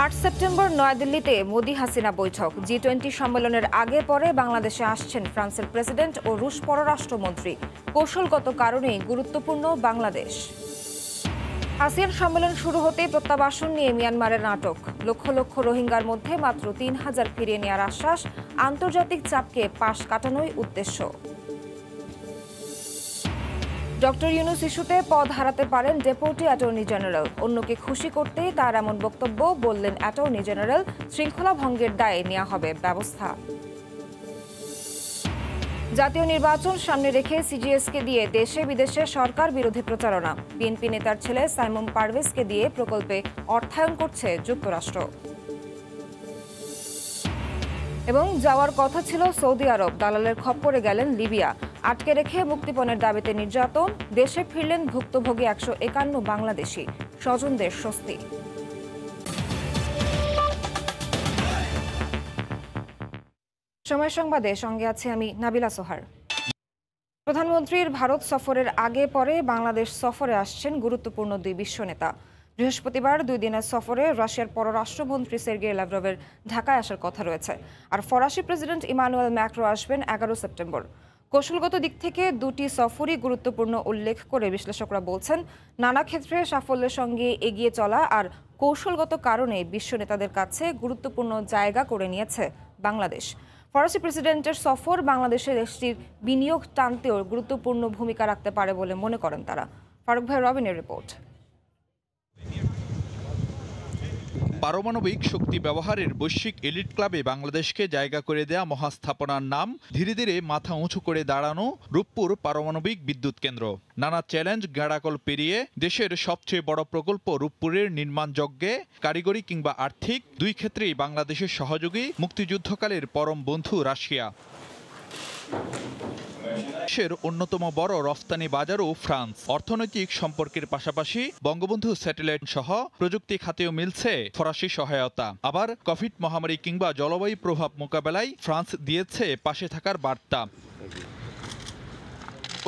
আট সেপ্টেম্বর নয়াদিল্লিতে মোদি হাসিনা বৈঠক জি টোয়েন্টি সম্মেলনের আগে পরে বাংলাদেশে আসছেন ফ্রান্সের প্রেসিডেন্ট ও রুশ পররাষ্ট্রমন্ত্রী কৌশলগত কারণেই গুরুত্বপূর্ণ বাংলাদেশ আসিয়ান সম্মেলন শুরু হতেই প্রত্যাবাসন নিয়ে মিয়ানমারের নাটক লক্ষ লক্ষ রোহিঙ্গার মধ্যে মাত্র তিন হাজার ফিরিয়ে নেওয়ার আশ্বাস আন্তর্জাতিক চাপকে পাশ কাটানোই উদ্দেশ্য ডক্টর ইউনুস ইস্যুতে পদ হারাতে পারেন ডেপুটি অ্যাটর্নি জেনারেল অন্যকে খুশি করতেই তার এমন বক্তব্য বললেন অ্যাটর্নি জেনারেল শৃঙ্খলা ভঙ্গের দায়ে নেওয়া হবে ব্যবস্থা জাতীয় নির্বাচন সামনে রেখে সিজিএসকে দিয়ে দেশে বিদেশে সরকার বিরোধী প্রচারণা বিএনপি নেতার ছেলে সাইমন পারভেজকে দিয়ে প্রকল্পে অর্থায়ন করছে যুক্তরাষ্ট্র এবং যাওয়ার কথা ছিল সৌদি আরব দালালের খপ্পরে গেলেন লিবিয়া আটকে রেখে মুক্তিপণের দাবিতে নির্যাতন দেশে ফিরলেন ভুক্তভোগী একশো একান্ন বাংলাদেশি স্বজনদের স্বস্তি সময় সংবাদে সঙ্গে আছে আমি নাবিলা সোহার প্রধানমন্ত্রীর ভারত সফরের আগে পরে বাংলাদেশ সফরে আসছেন গুরুত্বপূর্ণ দুই বিশ্ব নেতা বৃহস্পতিবার দুই দিনের সফরে রাশিয়ার পররাষ্ট্রমন্ত্রী সের্গে লাভরভের ঢাকায় আসার কথা রয়েছে আর ফরাসি প্রেসিডেন্ট ইমানুয়েল ম্যাক্রো আসবেন এগারো সেপ্টেম্বর কৌশলগত দিক থেকে দুটি সফরই গুরুত্বপূর্ণ উল্লেখ করে বিশ্লেষকরা বলছেন নানা ক্ষেত্রে সাফল্যের সঙ্গে এগিয়ে চলা আর কৌশলগত কারণে বিশ্ব নেতাদের কাছে গুরুত্বপূর্ণ জায়গা করে নিয়েছে বাংলাদেশ ফরাসি প্রেসিডেন্টের সফর বাংলাদেশের দেশটির বিনিয়োগ টানতেও গুরুত্বপূর্ণ ভূমিকা রাখতে পারে বলে মনে করেন তারা ফারুক ভাই রবিনের রিপোর্ট পারমাণবিক শক্তি ব্যবহারের বৈশ্বিক এলিট ক্লাবে বাংলাদেশকে জায়গা করে দেয়া মহাস্থাপনার নাম ধীরে ধীরে মাথা উঁচু করে দাঁড়ানো রূপপুর পারমাণবিক বিদ্যুৎ কেন্দ্র নানা চ্যালেঞ্জ গাড়াকল পেরিয়ে দেশের সবচেয়ে বড় প্রকল্প রূপপুরের নির্মাণ যজ্ঞে কারিগরি কিংবা আর্থিক দুই ক্ষেত্রেই বাংলাদেশের সহযোগী মুক্তিযুদ্ধকালের পরম বন্ধু রাশিয়া বিশ্বের অন্যতম বড় রফতানি বাজারও ফ্রান্স অর্থনৈতিক সম্পর্কের পাশাপাশি বঙ্গবন্ধু স্যাটেলাইট সহ প্রযুক্তি খাতেও মিলছে ফরাসি সহায়তা আবার কোভিড মহামারী কিংবা জলবায়ু প্রভাব মোকাবেলায় ফ্রান্স দিয়েছে পাশে থাকার বার্তা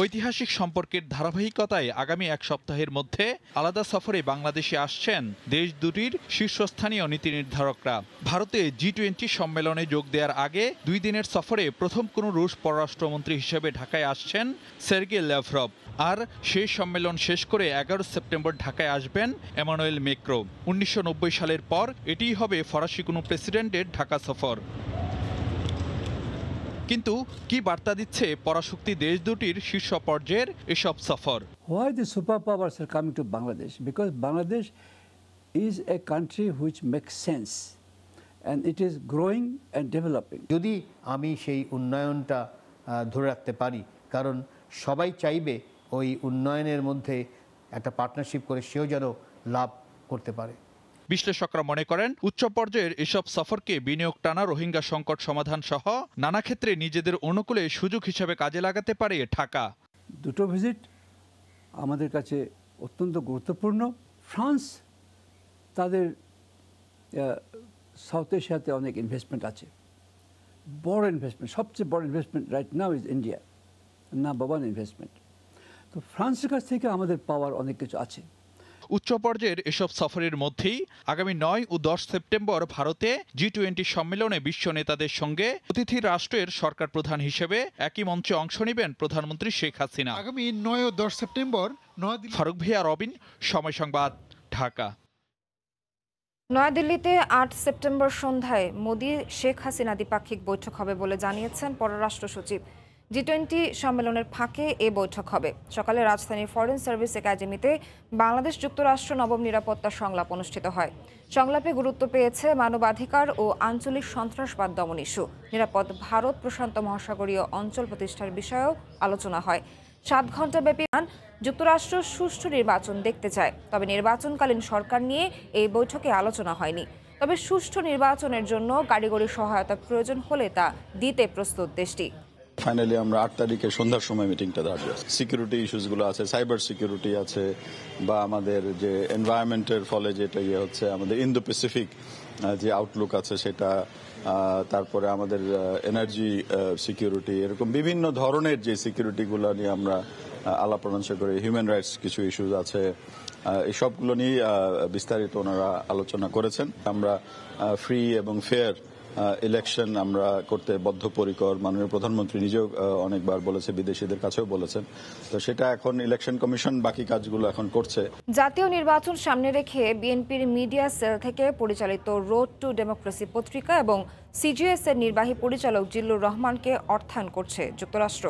ঐতিহাসিক সম্পর্কের ধারাবাহিকতায় আগামী এক সপ্তাহের মধ্যে আলাদা সফরে বাংলাদেশে আসছেন দেশ দুটির শীর্ষস্থানীয় নীতি নির্ধারকরা ভারতে জি টোয়েন্টি সম্মেলনে যোগ দেওয়ার আগে দুই দিনের সফরে প্রথম কোনো রুশ পররাষ্ট্রমন্ত্রী হিসেবে ঢাকায় আসছেন সের্গে ল্যাভরব আর সেই সম্মেলন শেষ করে এগারো সেপ্টেম্বর ঢাকায় আসবেন এমানুয়েল মেক্রো উনিশশো সালের পর এটিই হবে ফরাসি কোনো প্রেসিডেন্টের ঢাকা সফর কিন্তু কি বার্তা দিচ্ছে পরাশক্তি দেশ দুটির শীর্ষ পর্যায়ের এসব সফর why the super powers are coming to Bangladesh because Bangladesh is a country which make sense and it is growing and developing যদি আমি সেই উন্নয়নটা ধরে রাখতে পারি কারণ সবাই চাইবে ওই উন্নয়নের মধ্যে একটা পার্টনারশিপ করে সেও যেন লাভ করতে পারে বিশ্লেষকরা মনে করেন উচ্চ পর্যায়ের এসব সফরকে বিনিয়োগ টানা রোহিঙ্গা সংকট সমাধান সহ নানা ক্ষেত্রে নিজেদের অনুকূলে সুযোগ হিসেবে কাজে লাগাতে পারে ঢাকা দুটো ভিজিট আমাদের কাছে অত্যন্ত গুরুত্বপূর্ণ ফ্রান্স তাদের সাউথ এশিয়াতে অনেক ইনভেস্টমেন্ট আছে বড় ইনভেস্টমেন্ট সবচেয়ে বড় investment right now is India না বাবান ইনভেস্টমেন্ট তো ফ্রান্সের কাছ থেকে আমাদের পাওয়ার অনেক কিছু আছে উচ্চ পর্যায়ের এসব সফরের মধ্যেই আগামী নয় ও দশ সেপ্টেম্বর ভারতে জি টোয়েন্টি সম্মেলনে বিশ্ব নেতাদের সঙ্গে অতিথি রাষ্ট্রের সরকার প্রধান হিসেবে একই মঞ্চে অংশ নেবেন প্রধানমন্ত্রী শেখ হাসিনা আগামী নয় ও দশ সেপ্টেম্বর ফারুক ভিয়া রবিন সময় সংবাদ ঢাকা নয়াদিল্লিতে আট সেপ্টেম্বর সন্ধ্যায় মোদী শেখ হাসিনা দ্বিপাক্ষিক বৈঠক হবে বলে জানিয়েছেন পররাষ্ট্র সচিব জি টোয়েন্টি সম্মেলনের ফাঁকে এ বৈঠক হবে সকালে রাজধানীর ফরেন সার্ভিস একাডেমিতে বাংলাদেশ যুক্তরাষ্ট্র নবম নিরাপত্তা সংলাপ অনুষ্ঠিত হয় সংলাপে গুরুত্ব পেয়েছে মানবাধিকার ও আঞ্চলিক সন্ত্রাসবাদ দমন ইস্যু নিরাপদ ভারত প্রশান্ত মহাসাগরীয় অঞ্চল প্রতিষ্ঠার বিষয়েও আলোচনা হয় সাত ঘণ্টাব্যাপী যুক্তরাষ্ট্র সুষ্ঠু নির্বাচন দেখতে চায় তবে নির্বাচনকালীন সরকার নিয়ে এই বৈঠকে আলোচনা হয়নি তবে সুষ্ঠু নির্বাচনের জন্য কারিগরি সহায়তা প্রয়োজন হলে তা দিতে প্রস্তুত দেশটি ফাইনালি আমরা আট তারিখে সন্ধ্যার সময় মিটিংটা দাঁড়িয়ে সিকিউরিটি ইস্যুসগুলো আছে সাইবার সিকিউরিটি আছে বা আমাদের যে এনভায়রনমেন্টের ফলে যেটা ইয়ে হচ্ছে আমাদের ইন্দো প্যাসিফিক যে আউটলুক আছে সেটা তারপরে আমাদের এনার্জি সিকিউরিটি এরকম বিভিন্ন ধরনের যে সিকিউরিটিগুলো নিয়ে আমরা আলাপ আলোচনা করি হিউম্যান রাইটস কিছু ইস্যুজ আছে এসবগুলো নিয়ে বিস্তারিত ওনারা আলোচনা করেছেন আমরা ফ্রি এবং ফেয়ার ইলেকশন আমরা করতে বদ্ধপরিকর মাননীয় প্রধানমন্ত্রী নিজেও অনেকবার বলেছে বিদেশিদের কাছেও বলেছেন তো সেটা এখন ইলেকশন কমিশন বাকি কাজগুলো এখন করছে জাতীয় নির্বাচন সামনে রেখে বিএনপির মিডিয়া সেল থেকে পরিচালিত রোড টু ডেমোক্রেসি পত্রিকা এবং সিজিএস এর নির্বাহী পরিচালক জিল্লুর রহমানকে অর্থায়ন করছে যুক্তরাষ্ট্র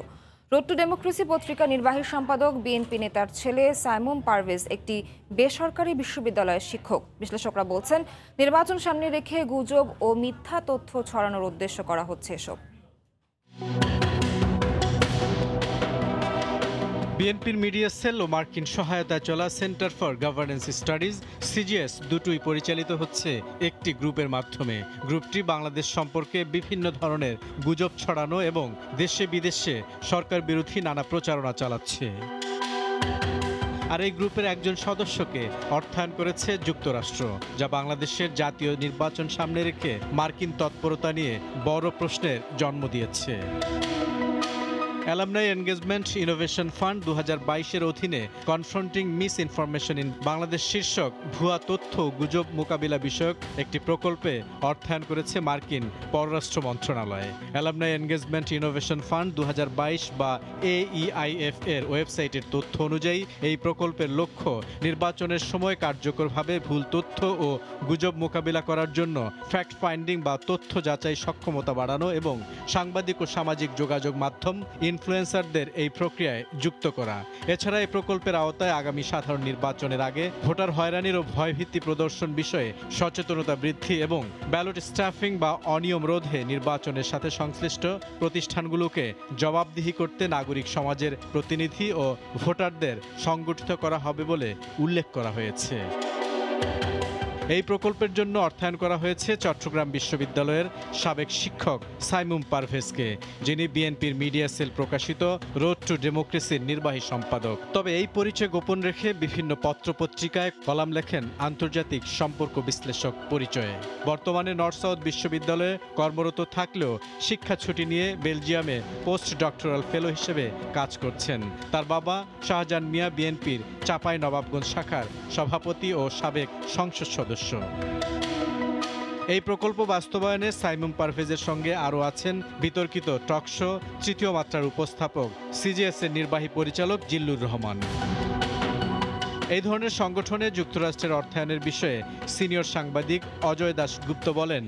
রোড টু ডেমোক্রেসি পত্রিকা নির্বাহী সম্পাদক বিএনপি নেতার ছেলে সাইমুম পারভেজ একটি বেসরকারি বিশ্ববিদ্যালয়ের শিক্ষক বিশ্লেষকরা বলছেন নির্বাচন সামনে রেখে গুজব ও মিথ্যা তথ্য ছড়ানোর উদ্দেশ্য করা হচ্ছে এসব বিএনপির মিডিয়া সেল ও মার্কিন সহায়তা চলা centre for governance studies CGS দুটোই পরিচালিত হচ্ছে একটি গ্রুপের মাধ্যমে গ্রুপটি বাংলাদেশ সম্পর্কে বিভিন্ন ধরনের গুজব ছড়ানো এবং দেশে বিদেশে সরকার বিরোধী নানা প্রচারণা চালাচ্ছে আর এই গ্রুপের একজন সদস্যকে অর্থায়ন করেছে যুক্তরাষ্ট্র যা বাংলাদেশের জাতীয় নির্বাচন সামনে রেখে মার্কিন তৎপরতা নিয়ে বড় প্রশ্নের জন্ম দিয়েছে অ্যালামনাই এনগেজমেন্ট ইনোভেশন ফান্ড দু বাইশের অধীনে confronting misinformation in Bangladesh শীর্ষক ভুয়া তথ্য গুজব মোকাবিলা বিষয়ক একটি প্রকল্পে অর্থায়ন করেছে মার্কিন পররাষ্ট্র মন্ত্রণালয় অ্যালামনাই এনগেজমেন্ট ইনোভেশন ফান্ড দু বা এইআইএফ e এর ওয়েবসাইটের তথ্য অনুযায়ী এই প্রকল্পের লক্ষ্য নির্বাচনের সময় কার্যকরভাবে ভুল তথ্য ও গুজব মোকাবিলা করার জন্য ফ্যাক্ট ফাইন্ডিং বা তথ্য যাচাই সক্ষমতা বাড়ানো এবং সাংবাদিক ও সামাজিক যোগাযোগ মাধ্যম ইনফ্লুয়েন্সারদের এই প্রক্রিয়ায় যুক্ত করা এছাড়া এই প্রকল্পের আওতায় আগামী সাধারণ নির্বাচনের আগে ভোটার হয়রানির ও ভয়ভীতি প্রদর্শন বিষয়ে সচেতনতা বৃদ্ধি এবং ব্যালট স্টাফিং বা অনিয়ম রোধে নির্বাচনের সাথে সংশ্লিষ্ট প্রতিষ্ঠানগুলোকে জবাবদিহি করতে নাগরিক সমাজের প্রতিনিধি ও ভোটারদের সংগঠিত করা হবে বলে উল্লেখ করা হয়েছে এই প্রকল্পের জন্য অর্থায়ন করা হয়েছে চট্টগ্রাম বিশ্ববিদ্যালয়ের সাবেক শিক্ষক সাইমুম পারভেজকে যিনি বিএনপির মিডিয়া সেল প্রকাশিত রোড টু ডেমোক্রেসির নির্বাহী সম্পাদক তবে এই পরিচয় গোপন রেখে বিভিন্ন পত্রপত্রিকায় কলাম লেখেন আন্তর্জাতিক সম্পর্ক বিশ্লেষক পরিচয়ে বর্তমানে নর্থ সাউথ বিশ্ববিদ্যালয়ে কর্মরত থাকলেও শিক্ষা ছুটি নিয়ে বেলজিয়ামে পোস্ট ডক্টরাল ফেলো হিসেবে কাজ করছেন তার বাবা শাহজাহান মিয়া বিএনপির চাপাই নবাবগঞ্জ শাখার সভাপতি ও সাবেক সংসদ সদস্য সদস্য এই প্রকল্প বাস্তবায়নে সাইমুম পারভেজের সঙ্গে আরও আছেন বিতর্কিত টকশো তৃতীয় মাত্রার উপস্থাপক সিজিএসের নির্বাহী পরিচালক জিল্লুর রহমান এই ধরনের সংগঠনে যুক্তরাষ্ট্রের অর্থায়নের বিষয়ে সিনিয়র সাংবাদিক অজয় দাশগুপ্ত বলেন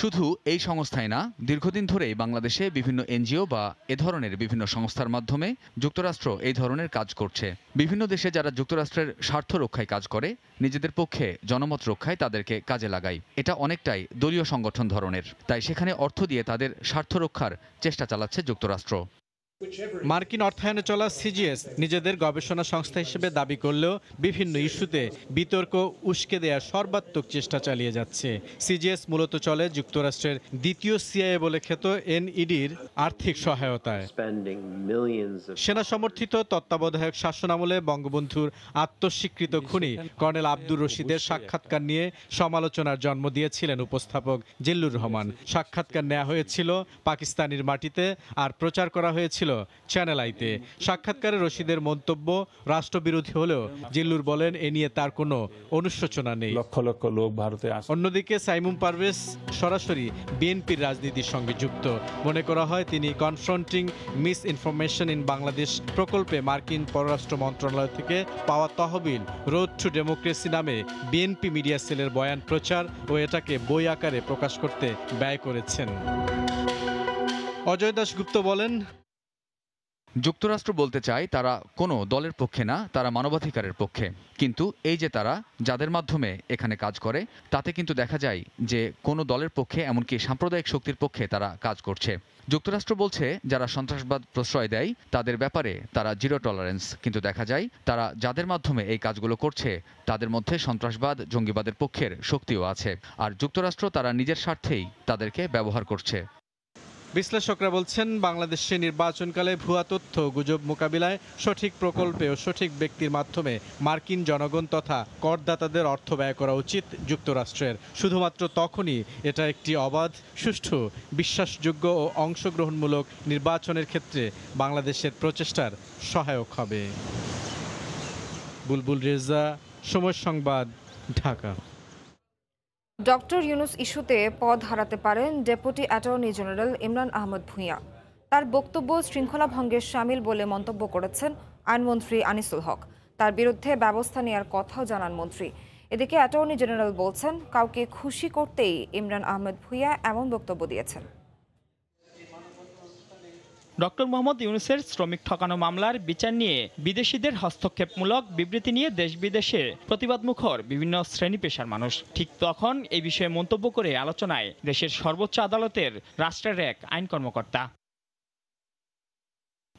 শুধু এই সংস্থায় না দীর্ঘদিন ধরেই বাংলাদেশে বিভিন্ন এনজিও বা এ ধরনের বিভিন্ন সংস্থার মাধ্যমে যুক্তরাষ্ট্র এই ধরনের কাজ করছে বিভিন্ন দেশে যারা যুক্তরাষ্ট্রের স্বার্থ রক্ষায় কাজ করে নিজেদের পক্ষে জনমত রক্ষায় তাদেরকে কাজে লাগায় এটা অনেকটাই দলীয় সংগঠন ধরনের তাই সেখানে অর্থ দিয়ে তাদের স্বার্থ রক্ষার চেষ্টা চালাচ্ছে যুক্তরাষ্ট্র মার্কিন অর্থায়নে চলা সিজিএস নিজেদের গবেষণা সংস্থা হিসেবে দাবি করলেও বিভিন্ন ইস্যুতে বিতর্ক উস্কে দেওয়ার সর্বাত্মক চেষ্টা চালিয়ে যাচ্ছে সিজিএস মূলত চলে যুক্তরাষ্ট্রের দ্বিতীয় সিআইএ বলে খ্যাত এনইডির আর্থিক সহায়তায় সেনা সমর্থিত তত্ত্বাবধায়ক শাসন আমলে বঙ্গবন্ধুর আত্মস্বীকৃত খুনি কর্নেল আব্দুর রশিদের সাক্ষাৎকার নিয়ে সমালোচনার জন্ম দিয়েছিলেন উপস্থাপক জিল্লুর রহমান সাক্ষাৎকার নেওয়া হয়েছিল পাকিস্তানের মাটিতে আর প্রচার করা হয়েছিল হয়েছিল চ্যানেল আইতে সাক্ষাৎকারে রশিদের মন্তব্য রাষ্ট্রবিরোধী হলেও জিল্লুর বলেন এ নিয়ে তার কোনো অনুশোচনা নেই লক্ষ লক্ষ লোক ভারতে অন্যদিকে সাইমুম পারভেজ সরাসরি বিএনপির রাজনীতির সঙ্গে যুক্ত মনে করা হয় তিনি confronting misinformation in Bangladesh প্রকল্পে মার্কিন পররাষ্ট্র মন্ত্রণালয় থেকে পাওয়া তহবিল রোড টু ডেমোক্রেসি নামে বিএনপি মিডিয়া সেলের বয়ান প্রচার ও এটাকে বই আকারে প্রকাশ করতে ব্যয় করেছেন অজয় দাশগুপ্ত বলেন যুক্তরাষ্ট্র বলতে চায় তারা কোনো দলের পক্ষে না তারা মানবাধিকারের পক্ষে কিন্তু এই যে তারা যাদের মাধ্যমে এখানে কাজ করে তাতে কিন্তু দেখা যায় যে কোনো দলের পক্ষে এমনকি সাম্প্রদায়িক শক্তির পক্ষে তারা কাজ করছে যুক্তরাষ্ট্র বলছে যারা সন্ত্রাসবাদ প্রশ্রয় দেয় তাদের ব্যাপারে তারা জিরো টলারেন্স কিন্তু দেখা যায় তারা যাদের মাধ্যমে এই কাজগুলো করছে তাদের মধ্যে সন্ত্রাসবাদ জঙ্গিবাদের পক্ষের শক্তিও আছে আর যুক্তরাষ্ট্র তারা নিজের স্বার্থেই তাদেরকে ব্যবহার করছে বিশ্লেষকরা বলছেন বাংলাদেশে নির্বাচনকালে ভুয়া তথ্য গুজব মোকাবিলায় সঠিক প্রকল্পে ও সঠিক ব্যক্তির মাধ্যমে মার্কিন জনগণ তথা করদাতাদের অর্থ ব্যয় করা উচিত যুক্তরাষ্ট্রের শুধুমাত্র তখনই এটা একটি অবাধ সুষ্ঠু বিশ্বাসযোগ্য ও অংশগ্রহণমূলক নির্বাচনের ক্ষেত্রে বাংলাদেশের প্রচেষ্টার সহায়ক হবে বুলবুল রেজা সময় সংবাদ ঢাকা ডক্টর ইউনুস ইস্যুতে পদ হারাতে পারেন deputy attorney general Imran Ahmad Bhuiyan তার বক্তব্য শৃঙ্খলা ভঙ্গের সামিল বলে মন্তব্য করেছেন আইনমন্ত্রী আনিসুল হক তার বিরুদ্ধে ব্যবস্থা নেওয়ার কথাও জানান মন্ত্রী এদিকে অ্যাটর্নি জেনারেল বলছেন কাউকে খুশি করতেই ইমরান আহমেদ ভূঁইয়া এমন বক্তব্য দিয়েছেন ডক্টর মোহাম্মদ ইউনুসের শ্রমিক ঠকানো মামলার বিচার নিয়ে বিদেশিদের হস্তক্ষেপমূলক বিবৃতি নিয়ে দেশ বিদেশে প্রতিবাদমুখর বিভিন্ন শ্রেণী পেশার মানুষ ঠিক তখন এই বিষয়ে মন্তব্য করে আলোচনায় দেশের সর্বোচ্চ আদালতের রাষ্ট্রের এক আইন কর্মকর্তা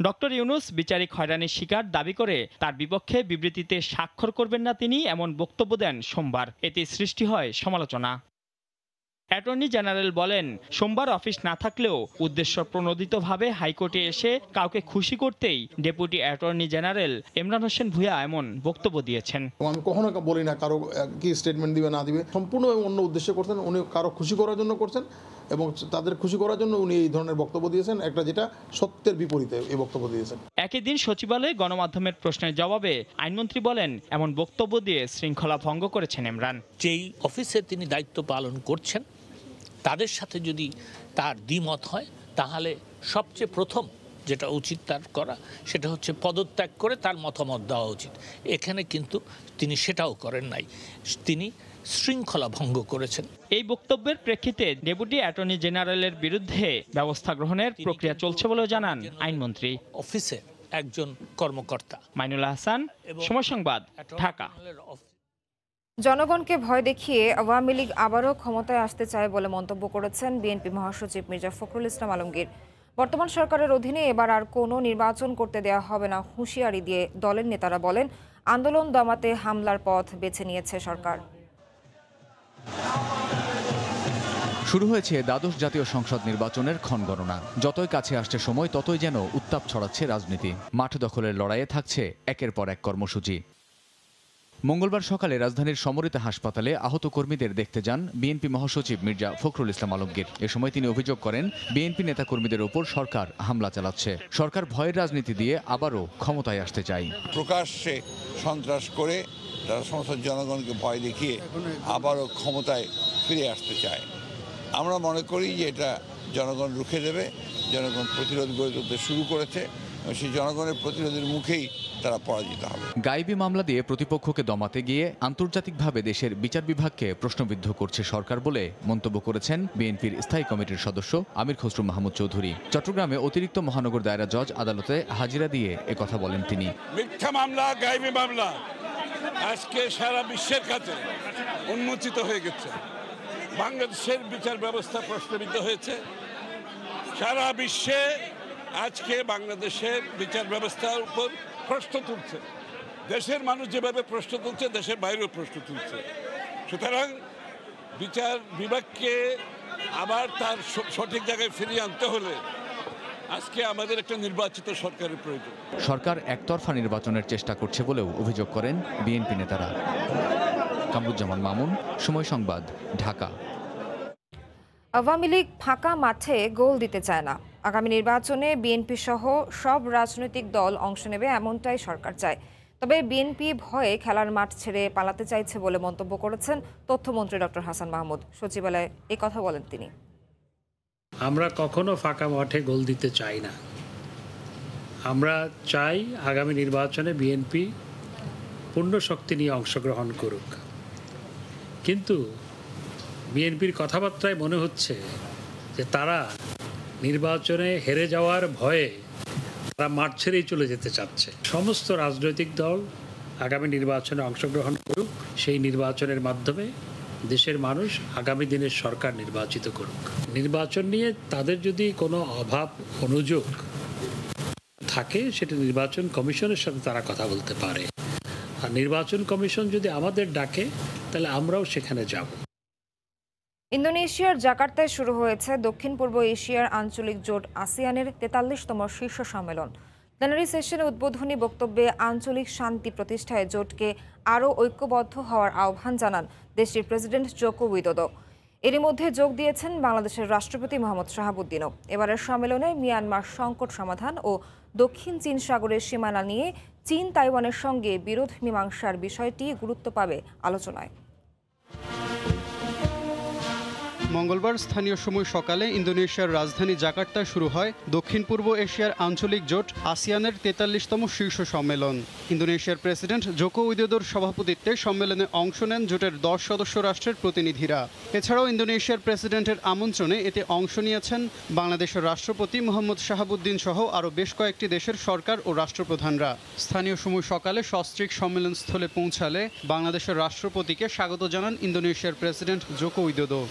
ডক্টর ইউনুস বিচারিক হয়রানির শিকার দাবি করে তার বিপক্ষে বিবৃতিতে স্বাক্ষর করবেন না তিনি এমন বক্তব্য দেন সোমবার এতে সৃষ্টি হয় সমালোচনা অ্যাটর্নি জেনারেল বলেন সোমবার অফিস না থাকলেও উদ্দেশ্য প্রণোদিতভাবে হাইকোর্টে এসে কাউকে খুশি করতেই deputy attorney general Imran Hossain Bhuiyan এমন বক্তব্য দিয়েছেন আমি কখনো বলি না কারো কি স্টেটমেন্ট দিবে না দিবে সম্পূর্ণ অন্য উদ্দেশ্যে করছেন উনি কারো খুশি করার জন্য করছেন এবং তাদের খুশি করার জন্য উনি এই ধরনের বক্তব্য দিয়েছেন একটা যেটা সত্যের বিপরীতে এই বক্তব্য দিয়েছেন একই দিন সচিবালয়ে গণমাধ্যমের প্রশ্নের জবাবে আইনমন্ত্রী বলেন এমন বক্তব্য দিয়ে শৃঙ্খলা ভঙ্গ করেছেন ইমরান যেই অফিসে তিনি দায়িত্ব পালন করছেন তাদের সাথে যদি তার দ্বিমত হয় তাহলে সবচেয়ে প্রথম যেটা উচিত তার করা সেটা হচ্ছে পদত্যাগ করে তার মতামত দেওয়া উচিত এখানে কিন্তু তিনি সেটাও করেন নাই তিনি শৃঙ্খলা ভঙ্গ করেছেন এই বক্তব্যের প্রেক্ষিতে ডেপুটি অ্যাটর্নি জেনারেলের বিরুদ্ধে ব্যবস্থা গ্রহণের প্রক্রিয়া চলছে বলেও জানান আইনমন্ত্রী অফিসের একজন কর্মকর্তা মাইনুল হাসান সময় সংবাদ ঢাকা জনগণকে ভয় দেখিয়ে আওয়ামী লীগ আবারও ক্ষমতায় আসতে চায় বলে মন্তব্য করেছেন বিএনপি মহাসচিব মির্জা ফখরুল ইসলাম আলমগীর বর্তমান সরকারের অধীনে এবার আর কোনো নির্বাচন করতে দেওয়া হবে না হুঁশিয়ারি দিয়ে দলের নেতারা বলেন আন্দোলন দমাতে হামলার পথ বেছে নিয়েছে সরকার শুরু হয়েছে দ্বাদশ জাতীয় সংসদ নির্বাচনের ক্ষণগণনা যতই কাছে আসছে সময় ততই যেন উত্তাপ ছড়াচ্ছে রাজনীতি মাঠ দখলের লড়াইয়ে থাকছে একের পর এক কর্মসূচি মঙ্গলবার সকালে রাজধানীর সমরিত হাসপাতালে আহত কর্মীদের দেখতে যান বিএনপি মহাসচিব মির্জা ফখরুল ইসলাম আলমগীর এ সময় তিনি অভিযোগ করেন বিএনপি নেতাকর্মীদের ওপর সরকার হামলা চালাচ্ছে সরকার ভয়ের রাজনীতি দিয়ে আবারও ক্ষমতায় আসতে চাই প্রকাশ্যে সন্ত্রাস করে তারা সমস্ত জনগণকে ভয় দেখিয়ে আবারও ক্ষমতায় ফিরে আসতে চায় আমরা মনে করি যে এটা জনগণ রুখে দেবে জনগণ প্রতিরোধ গড়ে তুলতে শুরু করেছে সেই জনগণের প্রতিরোধের মুখেই তারা পরাজিত হবে গাইবী মামলা দিয়ে প্রতিপক্ষকে দমাতে গিয়ে আন্তর্জাতিকভাবে দেশের বিচার বিভাগকে প্রশ্নবিদ্ধ করছে সরকার বলে মন্তব্য করেছেন বিএনপির স্থায়ী কমিটির সদস্য আমির খসরু মাহমুদ চৌধুরী চট্টগ্রামে অতিরিক্ত মহানগর দায়রা জজ আদালতে হাজিরা দিয়ে কথা বলেন তিনি মিথ্যা মামলা গাইবী মামলা আজকে সারা বিশ্বের কাছে উন্মোচিত হয়ে গেছে বাংলাদেশের বিচার ব্যবস্থা প্রশ্নবিদ্ধ হয়েছে সারা বিশ্বে আজকে বাংলাদেশের বিচার ব্যবস্থার উপর প্রশ্ন তুলছে দেশের মানুষ যেভাবে প্রশ্ন তুলছে দেশের বাইরেও প্রশ্ন তুলছে সুতরাং বিচার বিভাগকে আবার তার সঠিক জায়গায় ফিরিয়ে আনতে হলে আজকে আমাদের একটা নির্বাচিত সরকারের প্রয়োজন সরকার একতরফা নির্বাচনের চেষ্টা করছে বলেও অভিযোগ করেন বিএনপি নেতারা কামরুজ্জামান মামুন সময় সংবাদ ঢাকা আওয়ামী লীগ ফাঁকা মাঠে গোল দিতে চায় না আগামী নির্বাচনে বিএনপি সহ সব রাজনৈতিক দল অংশ নেবে এমনটাই সরকার চায় তবে বিএনপি ভয়ে খেলার মাঠ ছেড়ে পালাতে চাইছে বলে মন্তব্য করেছেন তথ্যমন্ত্রী ডক্টর হাসান মাহমুদ সচিবালয়ে এ কথা বলেন তিনি আমরা কখনো ফাঁকা মাঠে গোল দিতে চাই না আমরা চাই আগামী নির্বাচনে বিএনপি পূর্ণ শক্তি নিয়ে অংশগ্রহণ করুক কিন্তু বিএনপির কথাবার্তায় মনে হচ্ছে যে তারা নির্বাচনে হেরে যাওয়ার ভয়ে তারা মাঠ ছেড়েই চলে যেতে চাচ্ছে সমস্ত রাজনৈতিক দল আগামী নির্বাচনে অংশগ্রহণ করুক সেই নির্বাচনের মাধ্যমে দেশের মানুষ আগামী দিনের সরকার নির্বাচিত করুক নির্বাচন নিয়ে তাদের যদি কোনো অভাব অনুযোগ থাকে সেটা নির্বাচন কমিশনের সাথে তারা কথা বলতে পারে আর নির্বাচন কমিশন যদি আমাদের ডাকে তাহলে আমরাও সেখানে যাব ইন্দোনেশিয়ার জাকার্তায় শুরু হয়েছে দক্ষিণ পূর্ব এশিয়ার আঞ্চলিক জোট আসিয়ানের তেতাল্লিশতম শীর্ষ সম্মেলন প্লেনারি সেশনে উদ্বোধনী বক্তব্যে আঞ্চলিক শান্তি প্রতিষ্ঠায় জোটকে আরও ঐক্যবদ্ধ হওয়ার আহ্বান জানান দেশটির প্রেসিডেন্ট জোকো উইদোদো এরই মধ্যে যোগ দিয়েছেন বাংলাদেশের রাষ্ট্রপতি মোহাম্মদ শাহাবুদ্দিনও এবারের সম্মেলনে মিয়ানমার সংকট সমাধান ও দক্ষিণ চীন সাগরের সীমানা নিয়ে চীন তাইওয়ানের সঙ্গে বিরোধ মীমাংসার বিষয়টি গুরুত্ব পাবে আলোচনায় মঙ্গলবার স্থানীয় সময় সকালে ইন্দোনেশিয়ার রাজধানী জাকার্তায় শুরু হয় দক্ষিণ পূর্ব এশিয়ার আঞ্চলিক জোট আসিয়ানের তেতাল্লিশতম শীর্ষ সম্মেলন ইন্দোনেশিয়ার প্রেসিডেন্ট জোকো উইদোদোর সভাপতিত্বে সম্মেলনে অংশ নেন জোটের দশ সদস্য রাষ্ট্রের প্রতিনিধিরা এছাড়াও ইন্দোনেশিয়ার প্রেসিডেন্টের আমন্ত্রণে এতে অংশ নিয়েছেন বাংলাদেশের রাষ্ট্রপতি মোহাম্মদ শাহাবুদ্দিন সহ আরও বেশ কয়েকটি দেশের সরকার ও রাষ্ট্রপ্রধানরা স্থানীয় সময় সকালে সস্ত্রিক সম্মেলনস্থলে পৌঁছালে বাংলাদেশের রাষ্ট্রপতিকে স্বাগত জানান ইন্দোনেশিয়ার প্রেসিডেন্ট জোকো উইদোদো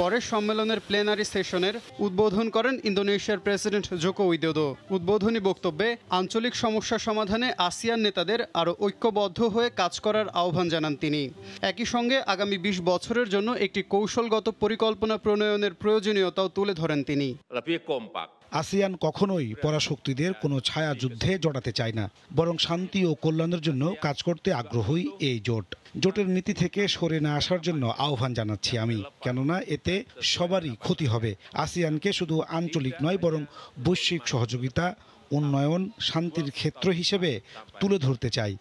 পরে সম্মেলনের প্লেনারি সেশনের উদ্বোধন করেন ইন্দোনেশিয়ার প্রেসিডেন্ট জোকো উইদোদো উদ্বোধনী বক্তব্যে আঞ্চলিক সমস্যা সমাধানে আসিয়ান নেতাদের আরও ঐক্যবদ্ধ হয়ে কাজ করার আহ্বান জানান তিনি একই সঙ্গে আগামী বিশ বছরের জন্য একটি কৌশলগত পরিকল্পনা প্রণয়নের প্রয়োজনীয়তাও তুলে ধরেন তিনি আসিয়ান কখনোই পরাশক্তিদের কোনো ছায়া যুদ্ধে জড়াতে চায় না বরং শান্তি ও কল্যাণের জন্য কাজ করতে আগ্রহী এই জোট জোটের নীতি থেকে সরে না আসার জন্য আহ্বান জানাচ্ছি আমি কেননা এতে সবারই ক্ষতি হবে আসিয়ানকে শুধু আঞ্চলিক নয় বরং বৈশ্বিক সহযোগিতা উন্নয়ন শান্তির ক্ষেত্র হিসেবে তুলে ধরতে চাই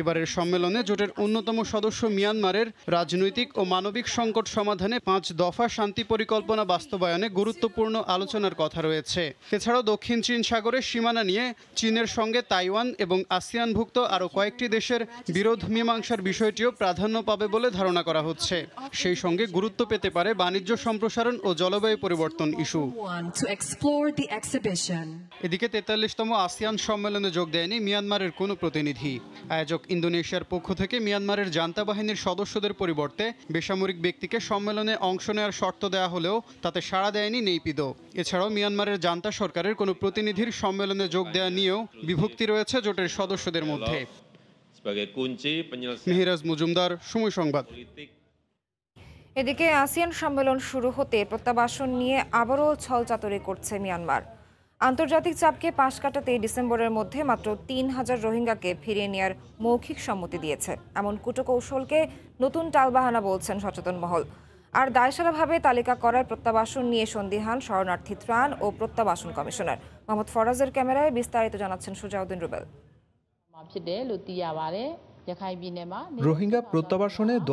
এবারের সম্মেলনে জোটের অন্যতম সদস্য মিয়ানমারের রাজনৈতিক ও মানবিক সংকট সমাধানে পাঁচ দফা শান্তি পরিকল্পনা বাস্তবায়নে গুরুত্বপূর্ণ আলোচনার কথা রয়েছে এছাড়াও দক্ষিণ চীন সাগরের সীমানা নিয়ে চীনের সঙ্গে তাইওয়ান এবং আসিয়ানভুক্ত আরও কয়েকটি দেশের বিরোধ মীমাংসার বিষয়টিও প্রাধান্য পাবে বলে ধারণা করা হচ্ছে সেই সঙ্গে গুরুত্ব পেতে পারে বাণিজ্য সম্প্রসারণ ও জলবায়ু পরিবর্তন ইস্যু যান এদিকে তেতাল্লিশতম আসিয়ান সম্মেলনে যোগ দেয়নি মিয়ানমারের কোনো প্রতিনিধি আয়োজক ইন্দোনেশিয়ার পক্ষ থেকে মিয়ানমারের জান্তা বাহিনীর সদস্যদের পরিবর্তে বেসামরিক ব্যক্তিকে সম্মেলনে অংশ নেওয়ার শর্ত দেওয়া হলেও তাতে সাড়া দেয়নি নেইপিদ এছাড়াও মিয়ানমারের জান্তা সরকারের কোনো প্রতিনিধির সম্মেলনে যোগ দেওয়া নিয়েও বিভক্তি রয়েছে জোটের সদস্যদের মধ্যে মেহরাজ মজুমদার সময় সংবাদ এদিকে আসিয়ান সম্মেলন শুরু হতে প্রত্যাবাসন নিয়ে আবারও ছলচাতরি করছে মিয়ানমার আন্তর্জাতিক চাপকে পাশ কাটাতে ডিসেম্বরের মধ্যে মাত্র তিন হাজার রোহিঙ্গাকে ফিরিয়ে নেওয়ার মৌখিক সম্মতি দিয়েছে এমন কুটকৌশলকে নতুন টালবাহানা বলছেন সচেতন মহল আর দায়সারাভাবে তালিকা করার প্রত্যাবাসন নিয়ে সন্দিহান শরণার্থী ত্রাণ ও প্রত্যাবাসন কমিশনার মোহাম্মদ ফরাজের ক্যামেরায় বিস্তারিত জানাচ্ছেন সুজাউদ্দিন রুবেল রোহিঙ্গা প্রত্যাবাসনে দু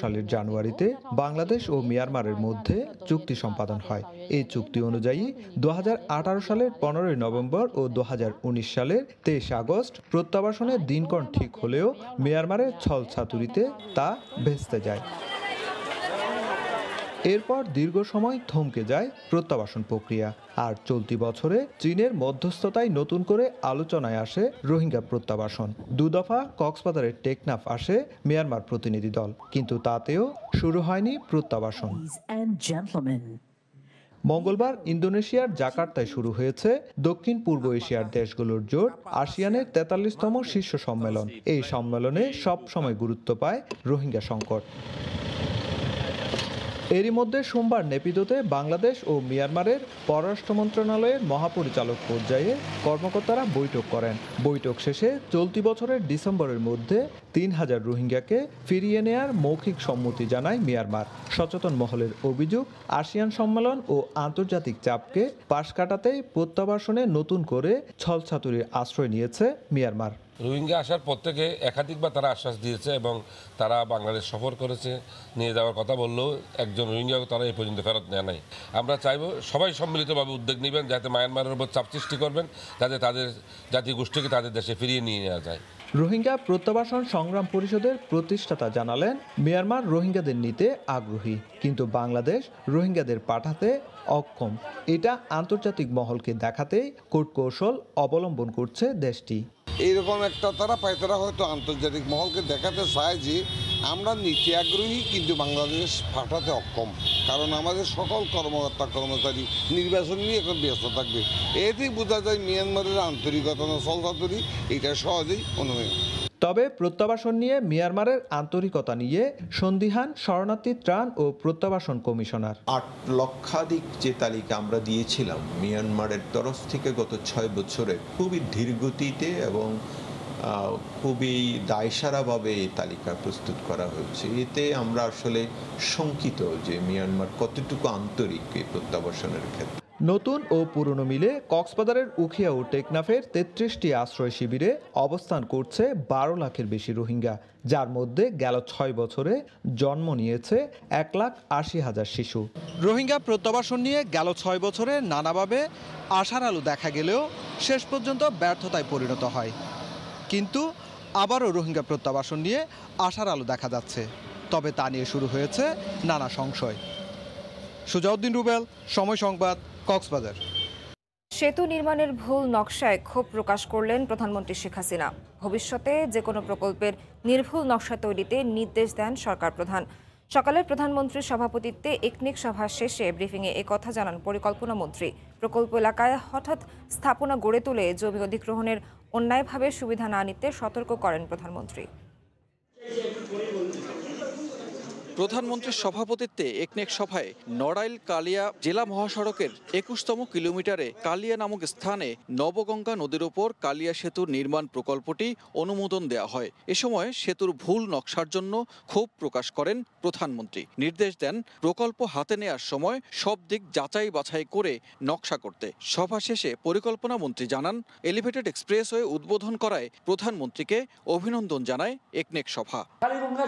সালের জানুয়ারিতে বাংলাদেশ ও মিয়ানমারের মধ্যে চুক্তি সম্পাদন হয় এই চুক্তি অনুযায়ী দু সালের পনেরোই নভেম্বর ও দু সালের তেইশ আগস্ট প্রত্যাবাসনের দিনক্ষণ ঠিক হলেও মিয়ানমারের ছল ছাতুরিতে তা ভেস্তে যায় এরপর দীর্ঘ সময় থমকে যায় প্রত্যাবাসন প্রক্রিয়া আর চলতি বছরে চীনের মধ্যস্থতায় নতুন করে আলোচনায় আসে রোহিঙ্গা প্রত্যাবাসন দুদফা কক্সবাজারের টেকনাফ আসে মিয়ানমার প্রতিনিধি দল কিন্তু তাতেও শুরু হয়নি প্রত্যাবাসন মঙ্গলবার ইন্দোনেশিয়ার জাকার্তায় শুরু হয়েছে দক্ষিণ পূর্ব এশিয়ার দেশগুলোর জোট আসিয়ানের তেতাল্লিশতম শীর্ষ সম্মেলন এই সম্মেলনে সব সময় গুরুত্ব পায় রোহিঙ্গা সংকট এরই মধ্যে সোমবার নেপিদোতে বাংলাদেশ ও মিয়ানমারের পররাষ্ট্র মন্ত্রণালয়ের মহাপরিচালক পর্যায়ে কর্মকর্তারা বৈঠক করেন বৈঠক শেষে চলতি বছরের ডিসেম্বরের মধ্যে তিন হাজার রোহিঙ্গাকে ফিরিয়ে নেয়ার মৌখিক সম্মতি জানায় মিয়ানমার সচেতন মহলের অভিযোগ আসিয়ান সম্মেলন ও আন্তর্জাতিক চাপকে পাশ কাটাতেই প্রত্যাবাসনে নতুন করে ছলছাতুরির আশ্রয় নিয়েছে মিয়ানমার রোহিঙ্গা আসার পর থেকে একাধিকবার তারা আশ্বাস দিয়েছে এবং তারা বাংলাদেশ সফর করেছে নিয়ে যাওয়ার কথা বললেও একজন রোহিঙ্গা তারা এই পর্যন্ত ফেরত নেয় নাই আমরা চাইব সবাই সম্মিলিতভাবে উদ্যোগ নেবেন যাতে মায়ানমারের উপর চাপ সৃষ্টি করবেন যাতে তাদের জাতিগোষ্ঠীকে তাদের দেশে ফিরিয়ে নিয়ে নেওয়া যায় রোহিঙ্গা প্রত্যাবাসন সংগ্রাম পরিষদের প্রতিষ্ঠাতা জানালেন মিয়ানমার রোহিঙ্গাদের নিতে আগ্রহী কিন্তু বাংলাদেশ রোহিঙ্গাদের পাঠাতে অক্ষম এটা আন্তর্জাতিক মহলকে দেখাতেই কূটকৌশল অবলম্বন করছে দেশটি এইরকম একটা তারা পায় তারা হয়তো আন্তর্জাতিক মহলকে দেখাতে চায় যে আমরা নীতি আগ্রহী কিন্তু বাংলাদেশ পাঠাতে অক্ষম কারণ আমাদের সকল কর্মকর্তা কর্মচারী নির্বাচন নিয়ে এখন ব্যস্ত থাকবে এতেই বোঝা যায় মিয়ানমারের আন্তরিকতা চলতাতরি এটা সহজেই অনুমেয় তবে প্রত্যাবাসন নিয়ে মিয়ানমারের আন্তরিকতা নিয়ে সন্দিহান শরণার্থী ত্রাণ ও প্রত্যাবাসন কমিশনার আট লক্ষাধিক যে তালিকা আমরা দিয়েছিলাম মিয়ানমারের তরফ থেকে গত ছয় বছরে খুবই ধীরগতিতে এবং এবং খুবই দায়সারাভাবে এই তালিকা প্রস্তুত করা হয়েছে এতে আমরা আসলে শঙ্কিত যে মিয়ানমার কতটুকু আন্তরিক এই প্রত্যাবাসনের ক্ষেত্রে নতুন ও পুরনো মিলে কক্সবাজারের উখিয়া ও টেকনাফের তেত্রিশটি আশ্রয় শিবিরে অবস্থান করছে বারো লাখের বেশি রোহিঙ্গা যার মধ্যে গেল ছয় বছরে জন্ম নিয়েছে এক লাখ আশি হাজার শিশু রোহিঙ্গা প্রত্যাবাসন নিয়ে গেল ছয় বছরে নানাভাবে আশার আলো দেখা গেলেও শেষ পর্যন্ত ব্যর্থতায় পরিণত হয় কিন্তু আবারও রোহিঙ্গা প্রত্যাবাসন নিয়ে আশার আলো দেখা যাচ্ছে তবে তা নিয়ে শুরু হয়েছে নানা সংশয় সুজাউদ্দিন রুবেল সময় সংবাদ কক্সবাজার সেতু নির্মাণের ভুল নকশায় ক্ষোভ প্রকাশ করলেন প্রধানমন্ত্রী শেখ হাসিনা ভবিষ্যতে যে কোনো প্রকল্পের নির্ভুল নকশা তৈরিতে নির্দেশ দেন সরকার প্রধান সকালে প্রধানমন্ত্রীর সভাপতিত্বে একনিক সভা শেষে ব্রিফিংয়ে কথা জানান পরিকল্পনা মন্ত্রী প্রকল্প এলাকায় হঠাৎ স্থাপনা গড়ে তুলে জমি অধিগ্রহণের অন্যায়ভাবে সুবিধা না নিতে সতর্ক করেন প্রধানমন্ত্রী প্রধানমন্ত্রীর সভাপতিত্বে একনেক সভায় নড়াইল কালিয়া জেলা মহাসড়কের একুশতম কিলোমিটারে কালিয়া নামক স্থানে নবগঙ্গা নদীর ওপর কালিয়া সেতুর নির্মাণ প্রকল্পটি অনুমোদন দেওয়া হয় এ সময় সেতুর ভুল নকশার জন্য ক্ষোভ প্রকাশ করেন প্রধানমন্ত্রী নির্দেশ দেন প্রকল্প হাতে নেওয়ার সময় সব দিক যাচাই বাছাই করে নকশা করতে সভা শেষে পরিকল্পনা মন্ত্রী জানান এলিভেটেড এক্সপ্রেসওয়ে উদ্বোধন করায় প্রধানমন্ত্রীকে অভিনন্দন জানায় একনেক সভা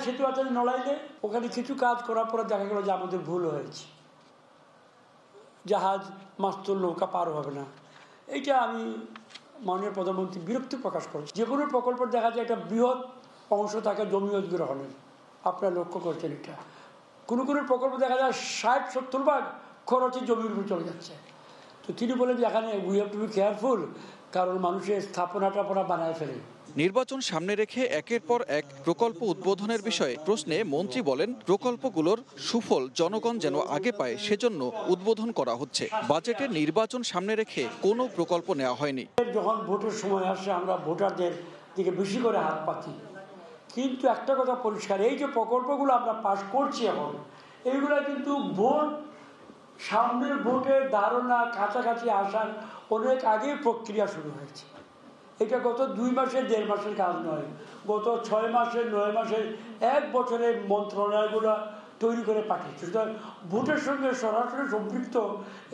সেতু আছে নড়াইলে ওখানে কিছু কাজ করার পরে দেখা গেল যে আমাদের ভুল হয়েছে জাহাজ মাস্তুল নৌকা পার হবে না এইটা আমি মাননীয় প্রধানমন্ত্রী বিরক্তি প্রকাশ করেছি যে কোনো প্রকল্পের দেখা যায় একটা বৃহৎ অংশ থাকে জমি অধিগ্রহণের আপনারা লক্ষ্য করছেন এটা কোনো কোনো প্রকল্প দেখা যায় ষাট সত্তর ভাগ খরচে জমির উপর চলে যাচ্ছে তো তিনি বলেন যে এখানে we have to be careful কারণ মানুষের স্থাপনা টাপনা বানায় ফেলে নির্বাচন সামনে রেখে একের পর এক প্রকল্প উদ্বোধনের বিষয়ে প্রশ্নে মন্ত্রী বলেন প্রকল্পগুলোর সুফল জনগণ যেন আগে পায় সেজন্য উদ্বোধন করা হচ্ছে বাজেটে নির্বাচন সামনে রেখে কোনো প্রকল্প নেওয়া হয়নি যখন ভোটের সময় আসে আমরা ভোটারদের দিকে বেশি করে হাত পাতি কিন্তু একটা কথা পরিষ্কার এই যে প্রকল্পগুলো আমরা পাশ করছি এখন এইগুলো কিন্তু ভোট সামনের ভোটের ধারণা কাছাকাছি আসার অনেক আগেই প্রক্রিয়া শুরু হয়েছে এটা গত দুই মাসের দেড় মাসের কাজ নয় গত ছয় মাসের নয় মাসের এক বছরের মন্ত্রণালয়গুলো তৈরি করে পাঠিয়েছে সুতরাং ভোটের সঙ্গে সরাসরি সম্পৃক্ত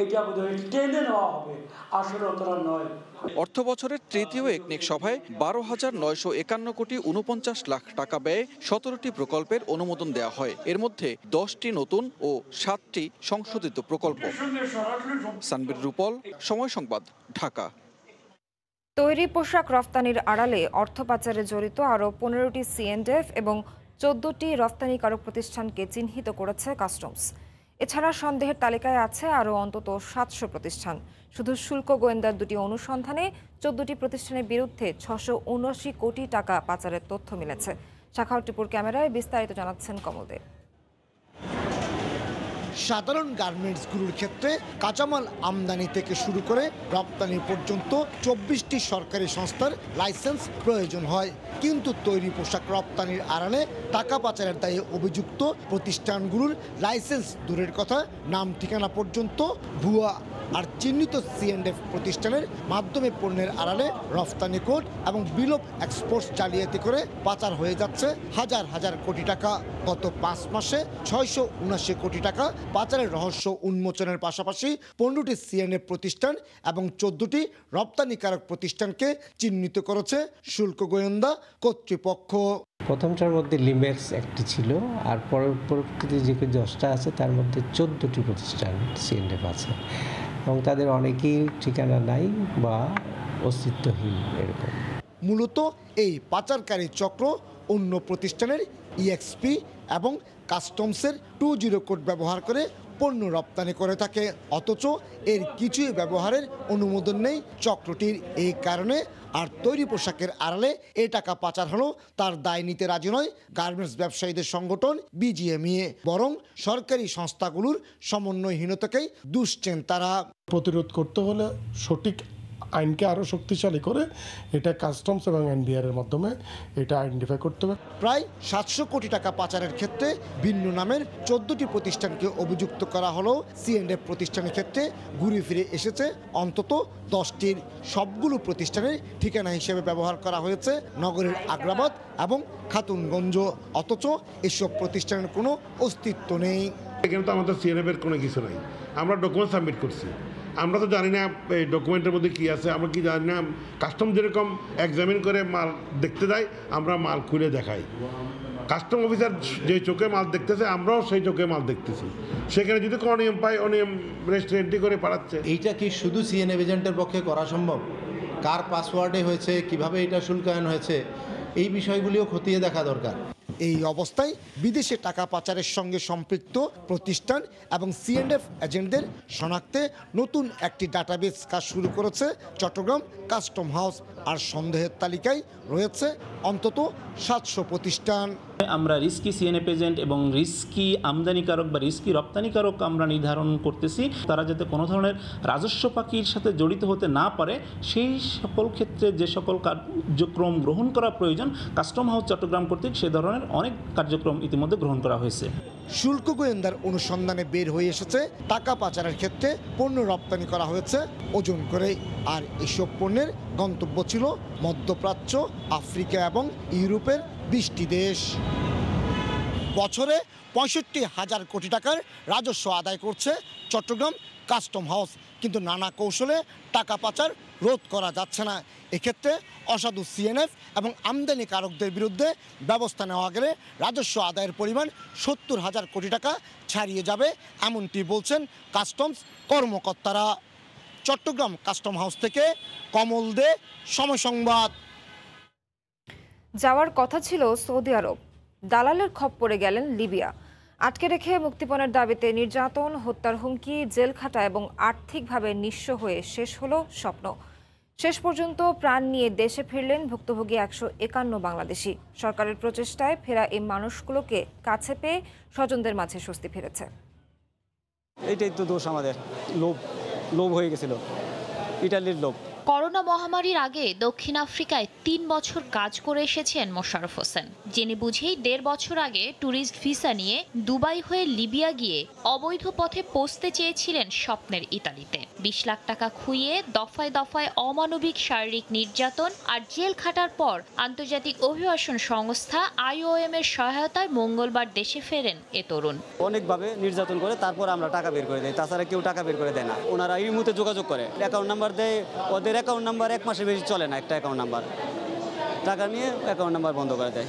এটা বোধহয় টেনে নেওয়া হবে আসলে অতটা নয় অর্থ বছরের তৃতীয় একনিক সভায় বারো হাজার নয়শো একান্ন কোটি উনপঞ্চাশ লাখ টাকা ব্যয়ে সতেরোটি প্রকল্পের অনুমোদন দেওয়া হয় এর মধ্যে দশটি নতুন ও সাতটি সংশোধিত প্রকল্প সানবির রূপল সময় সংবাদ ঢাকা তৈরি পোশাক রফতানির আড়ালে অর্থ পাচারে জড়িত আরও পনেরোটি সিএনডিএফ এবং চোদ্দটি রফতানিকারক প্রতিষ্ঠানকে চিহ্নিত করেছে কাস্টমস এছাড়া সন্দেহের তালিকায় আছে আরও অন্তত সাতশো প্রতিষ্ঠান শুধু শুল্ক গোয়েন্দার দুটি অনুসন্ধানে চোদ্দটি প্রতিষ্ঠানের বিরুদ্ধে ছশো উনআশি কোটি টাকা পাচারের তথ্য মিলেছে শাখা টিপুর ক্যামেরায় বিস্তারিত জানাচ্ছেন কমলদেব সাধারণ গার্মেন্টসগুলোর ক্ষেত্রে কাঁচামাল আমদানি থেকে শুরু করে রপ্তানি পর্যন্ত চব্বিশটি সরকারি সংস্থার লাইসেন্স প্রয়োজন হয় কিন্তু তৈরি পোশাক রপ্তানির আড়ালে টাকা পাচারের দায়ে অভিযুক্ত প্রতিষ্ঠানগুলোর লাইসেন্স দূরের কথা নাম ঠিকানা পর্যন্ত ভুয়া আর চিহ্নিত সিএনএফ প্রতিষ্ঠানের মাধ্যমে পণ্যের আড়ালে রফতানি কোড এবং বিলোপ এক্সপোর্টস জালিয়াতি করে পাচার হয়ে যাচ্ছে হাজার হাজার কোটি টাকা গত পাঁচ মাসে ছয়শো উনাশি কোটি টাকা পাচারের রহস্য উন্মোচনের পাশাপাশি পনেরোটি সিএনএফ প্রতিষ্ঠান এবং চোদ্দটি রপ্তানিকারক প্রতিষ্ঠানকে চিহ্নিত করেছে শুল্ক গোয়েন্দা কর্তৃপক্ষ প্রথমটার মধ্যে লিমেক্স একটি ছিল আর পরবর্তীতে যে দশটা আছে তার মধ্যে চোদ্দটি প্রতিষ্ঠান সিএনএফ আছে এবং তাদের অনেকেই ঠিকানা নাই বা অস্তিত্বহীন এরকম মূলত এই পাচারকারী চক্র অন্য প্রতিষ্ঠানের ইএক্সপি e এবং কাস্টমসের টু জিরো কোড ব্যবহার করে পণ্য রপ্তানি করে থাকে অথচ এর কিছুই ব্যবহারের অনুমোদন নেই চক্রটির এই কারণে আর তৈরি পোশাকের আড়ালে এ টাকা পাচার হলো তার দায় নিতে রাজি নয় গার্মেন্টস ব্যবসায়ীদের সংগঠন বিজিএমইএ বরং সরকারি সংস্থাগুলোর সমন্বয়হীনতাকেই দুশ্চেন তারা প্রতিরোধ করতে হলে সঠিক আইনকে আরও শক্তিশালী করে এটা কাস্টমস এবং এর মাধ্যমে এটা আইডেন্টিফাই করতে হবে প্রায় সাতশো কোটি টাকা পাচারের ক্ষেত্রে ভিন্ন নামের চোদ্দটি প্রতিষ্ঠানকে অভিযুক্ত করা হলেও সিএনএফ প্রতিষ্ঠানের ক্ষেত্রে ঘুরে ফিরে এসেছে অন্তত দশটির সবগুলো প্রতিষ্ঠানের ঠিকানা হিসেবে ব্যবহার করা হয়েছে নগরের আগ্রাবাদ এবং খাতুনগঞ্জ অথচ এসব প্রতিষ্ঠানের কোনো অস্তিত্ব নেই এখানে তো আমাদের সিএনএফের কোনো কিছু নাই আমরা ডকুমেন্ট সাবমিট করছি আমরা তো জানি না এই ডকুমেন্টের মধ্যে কী আছে আমরা কি জানি না কাস্টম যেরকম এক্সামিন করে মাল দেখতে যাই আমরা মাল খুলে দেখাই কাস্টম অফিসার যে চোখে মাল দেখতেছে আমরাও সেই চোখে মাল দেখতেছি সেখানে যদি কোনো নিয়ম পাই অনিয়ম রেস্টুরেন্টই করে পাঠাচ্ছে এইটা কি শুধু সিএন এজেন্টের পক্ষে করা সম্ভব কার পাসওয়ার্ডে হয়েছে কিভাবে এটা শুল্কায়ন হয়েছে এই বিষয়গুলিও খতিয়ে দেখা দরকার এই অবস্থায় বিদেশে টাকা পাচারের সঙ্গে সম্পৃক্ত প্রতিষ্ঠান এবং সিএনএফ এজেন্টদের শনাক্তে নতুন একটি ডাটাবেস কাজ শুরু করেছে চট্টগ্রাম কাস্টম হাউস আর সন্দেহের তালিকায় রয়েছে অন্তত সাতশো প্রতিষ্ঠান আমরা রিস্কি সিএনএ পেজেন্ট এবং রিস্কি আমদানিকারক বা রিস্কি রপ্তানিকারক আমরা নির্ধারণ করতেছি তারা যাতে কোনো ধরনের রাজস্ব পাখির সাথে জড়িত হতে না পারে সেই সকল ক্ষেত্রে যে সকল কার্যক্রম গ্রহণ করা প্রয়োজন কাস্টম হাউস চট্টগ্রাম কর্তৃক সে ধরনের অনেক কার্যক্রম ইতিমধ্যে গ্রহণ করা হয়েছে শুল্ক গোয়েন্দার অনুসন্ধানে বের হয়ে এসেছে টাকা পাচারের ক্ষেত্রে পণ্য রপ্তানি করা হয়েছে ওজন করে আর এসব পণ্যের গন্তব্য ছিল ছিল মধ্যপ্রাচ্য আফ্রিকা এবং ইউরোপের বিশটি দেশ বছরে পঁয়ষট্টি হাজার কোটি টাকার রাজস্ব আদায় করছে চট্টগ্রাম কাস্টম হাউস কিন্তু নানা কৌশলে টাকা পাচার রোধ করা যাচ্ছে না এক্ষেত্রে অসাধু সিএনএফ এবং আমদানিকারকদের বিরুদ্ধে ব্যবস্থা নেওয়া গেলে রাজস্ব আদায়ের পরিমাণ সত্তর হাজার কোটি টাকা ছাড়িয়ে যাবে এমনটি বলছেন কাস্টমস কর্মকর্তারা চট্টগ্রাম কাস্টম হাউস থেকে কমল দে সময় সংবাদ যাওয়ার কথা ছিল সৌদি আরব দালালের খপ্পরে গেলেন লিবিয়া আটকে রেখে মুক্তিপণের দাবিতে নির্যাতন হত্যার হুমকি জেল খাটা এবং আর্থিকভাবে নিঃস্ব হয়ে শেষ হলো স্বপ্ন শেষ পর্যন্ত প্রাণ নিয়ে দেশে ফিরলেন ভুক্তভোগী একশো একান্ন বাংলাদেশি সরকারের প্রচেষ্টায় ফেরা এই মানুষগুলোকে কাছে পেয়ে স্বজনদের মাঝে স্বস্তি ফিরেছে এটাই তো দোষ আমাদের লোভ লোভ হয়ে গেছিল ইটালির লোভ করোনা মহামারীর আগে দক্ষিণ আফ্রিকায় তিন বছর কাজ করে এসেছেন মোশারফ হোসেন জেনে বুঝেই দেড় বছর আগে ট্যুরিস্ট ভিসা নিয়ে দুবাই হয়ে লিবিয়া গিয়ে অবৈধ পথে পৌঁছতে চেয়েছিলেন স্বপ্নের ইতালিতে বিশ লাখ টাকা খুইয়ে দফায় দফায় অমানবিক শারীরিক নির্যাতন আর জেল খাটার পর আন্তর্জাতিক অভিবাসন সংস্থা আইওএম এর সহায়তায় মঙ্গলবার দেশে ফেরেন এ তরুণ অনেকভাবে নির্যাতন করে তারপর আমরা টাকা বের করে দেয় তাছাড়া কেউ টাকা বের করে দেয় না ওনারা এই মুহূর্তে যোগাযোগ করে অ্যাকাউন্ট নাম্বার দেয় ওদের অ্যাকাউন্ট নাম্বার এক মাসের বেশি চলে না একটা অ্যাকাউন্ট নাম্বার টাকা নিয়ে অ্যাকাউন্ট নাম্বার বন্ধ করে দেয়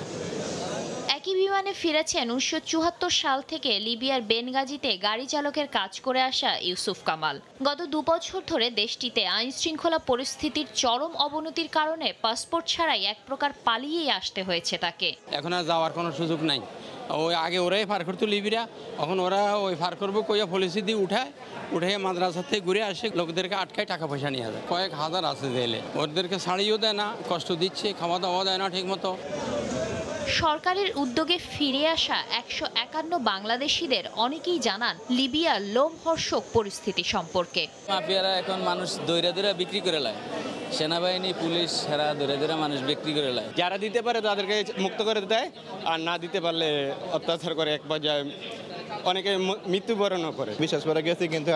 একই বিমানে ফিরেছেন উনিশশো সাল থেকে লিবিয়ার বেনগাজিতে গাড়ি চালকের কাজ করে আসা ইউসুফ কামাল গত দুবছর ধরে দেশটিতে আইন শৃঙ্খলা পরিস্থিতির চরম অবনতির কারণে পাসপোর্ট ছাড়াই এক প্রকার পালিয়েই আসতে হয়েছে তাকে এখন আর যাওয়ার কোনো সুযোগ নাই ওই আগে ওরাই ফার করতো লিবিরা এখন ওরা ওই ফার করবো কইয়া পলিসি দিয়ে উঠায় উঠে মাদ্রাসা থেকে ঘুরে আসে লোকদেরকে আটকায় টাকা পয়সা নিয়ে যায় কয়েক হাজার আছে জেলে ওদেরকে শাড়িও দেয় না কষ্ট দিচ্ছে খাওয়া দাওয়া দেয় না ঠিক মতো সরকারের উদ্যোগে ফিরে আসা একশো একান্ন বাংলাদেশিদের অনেকেই জানান লিবিয়ার লোমহর্ষক পরিস্থিতি সম্পর্কে মাফিয়ারা এখন মানুষ দৈরা দৈরা বিক্রি করে লায় সেনাবাহিনী পুলিশ হেরা ধরে ধরে মানুষ বিক্রি করে লয় যারা দিতে পারে তাদেরকে মুক্ত করে দেয় আর না দিতে পারলে অত্যাচার করে এক পর্যায়ে অনেকে মৃত্যুবরণও করে বিশেষ করে গেছে কিন্তু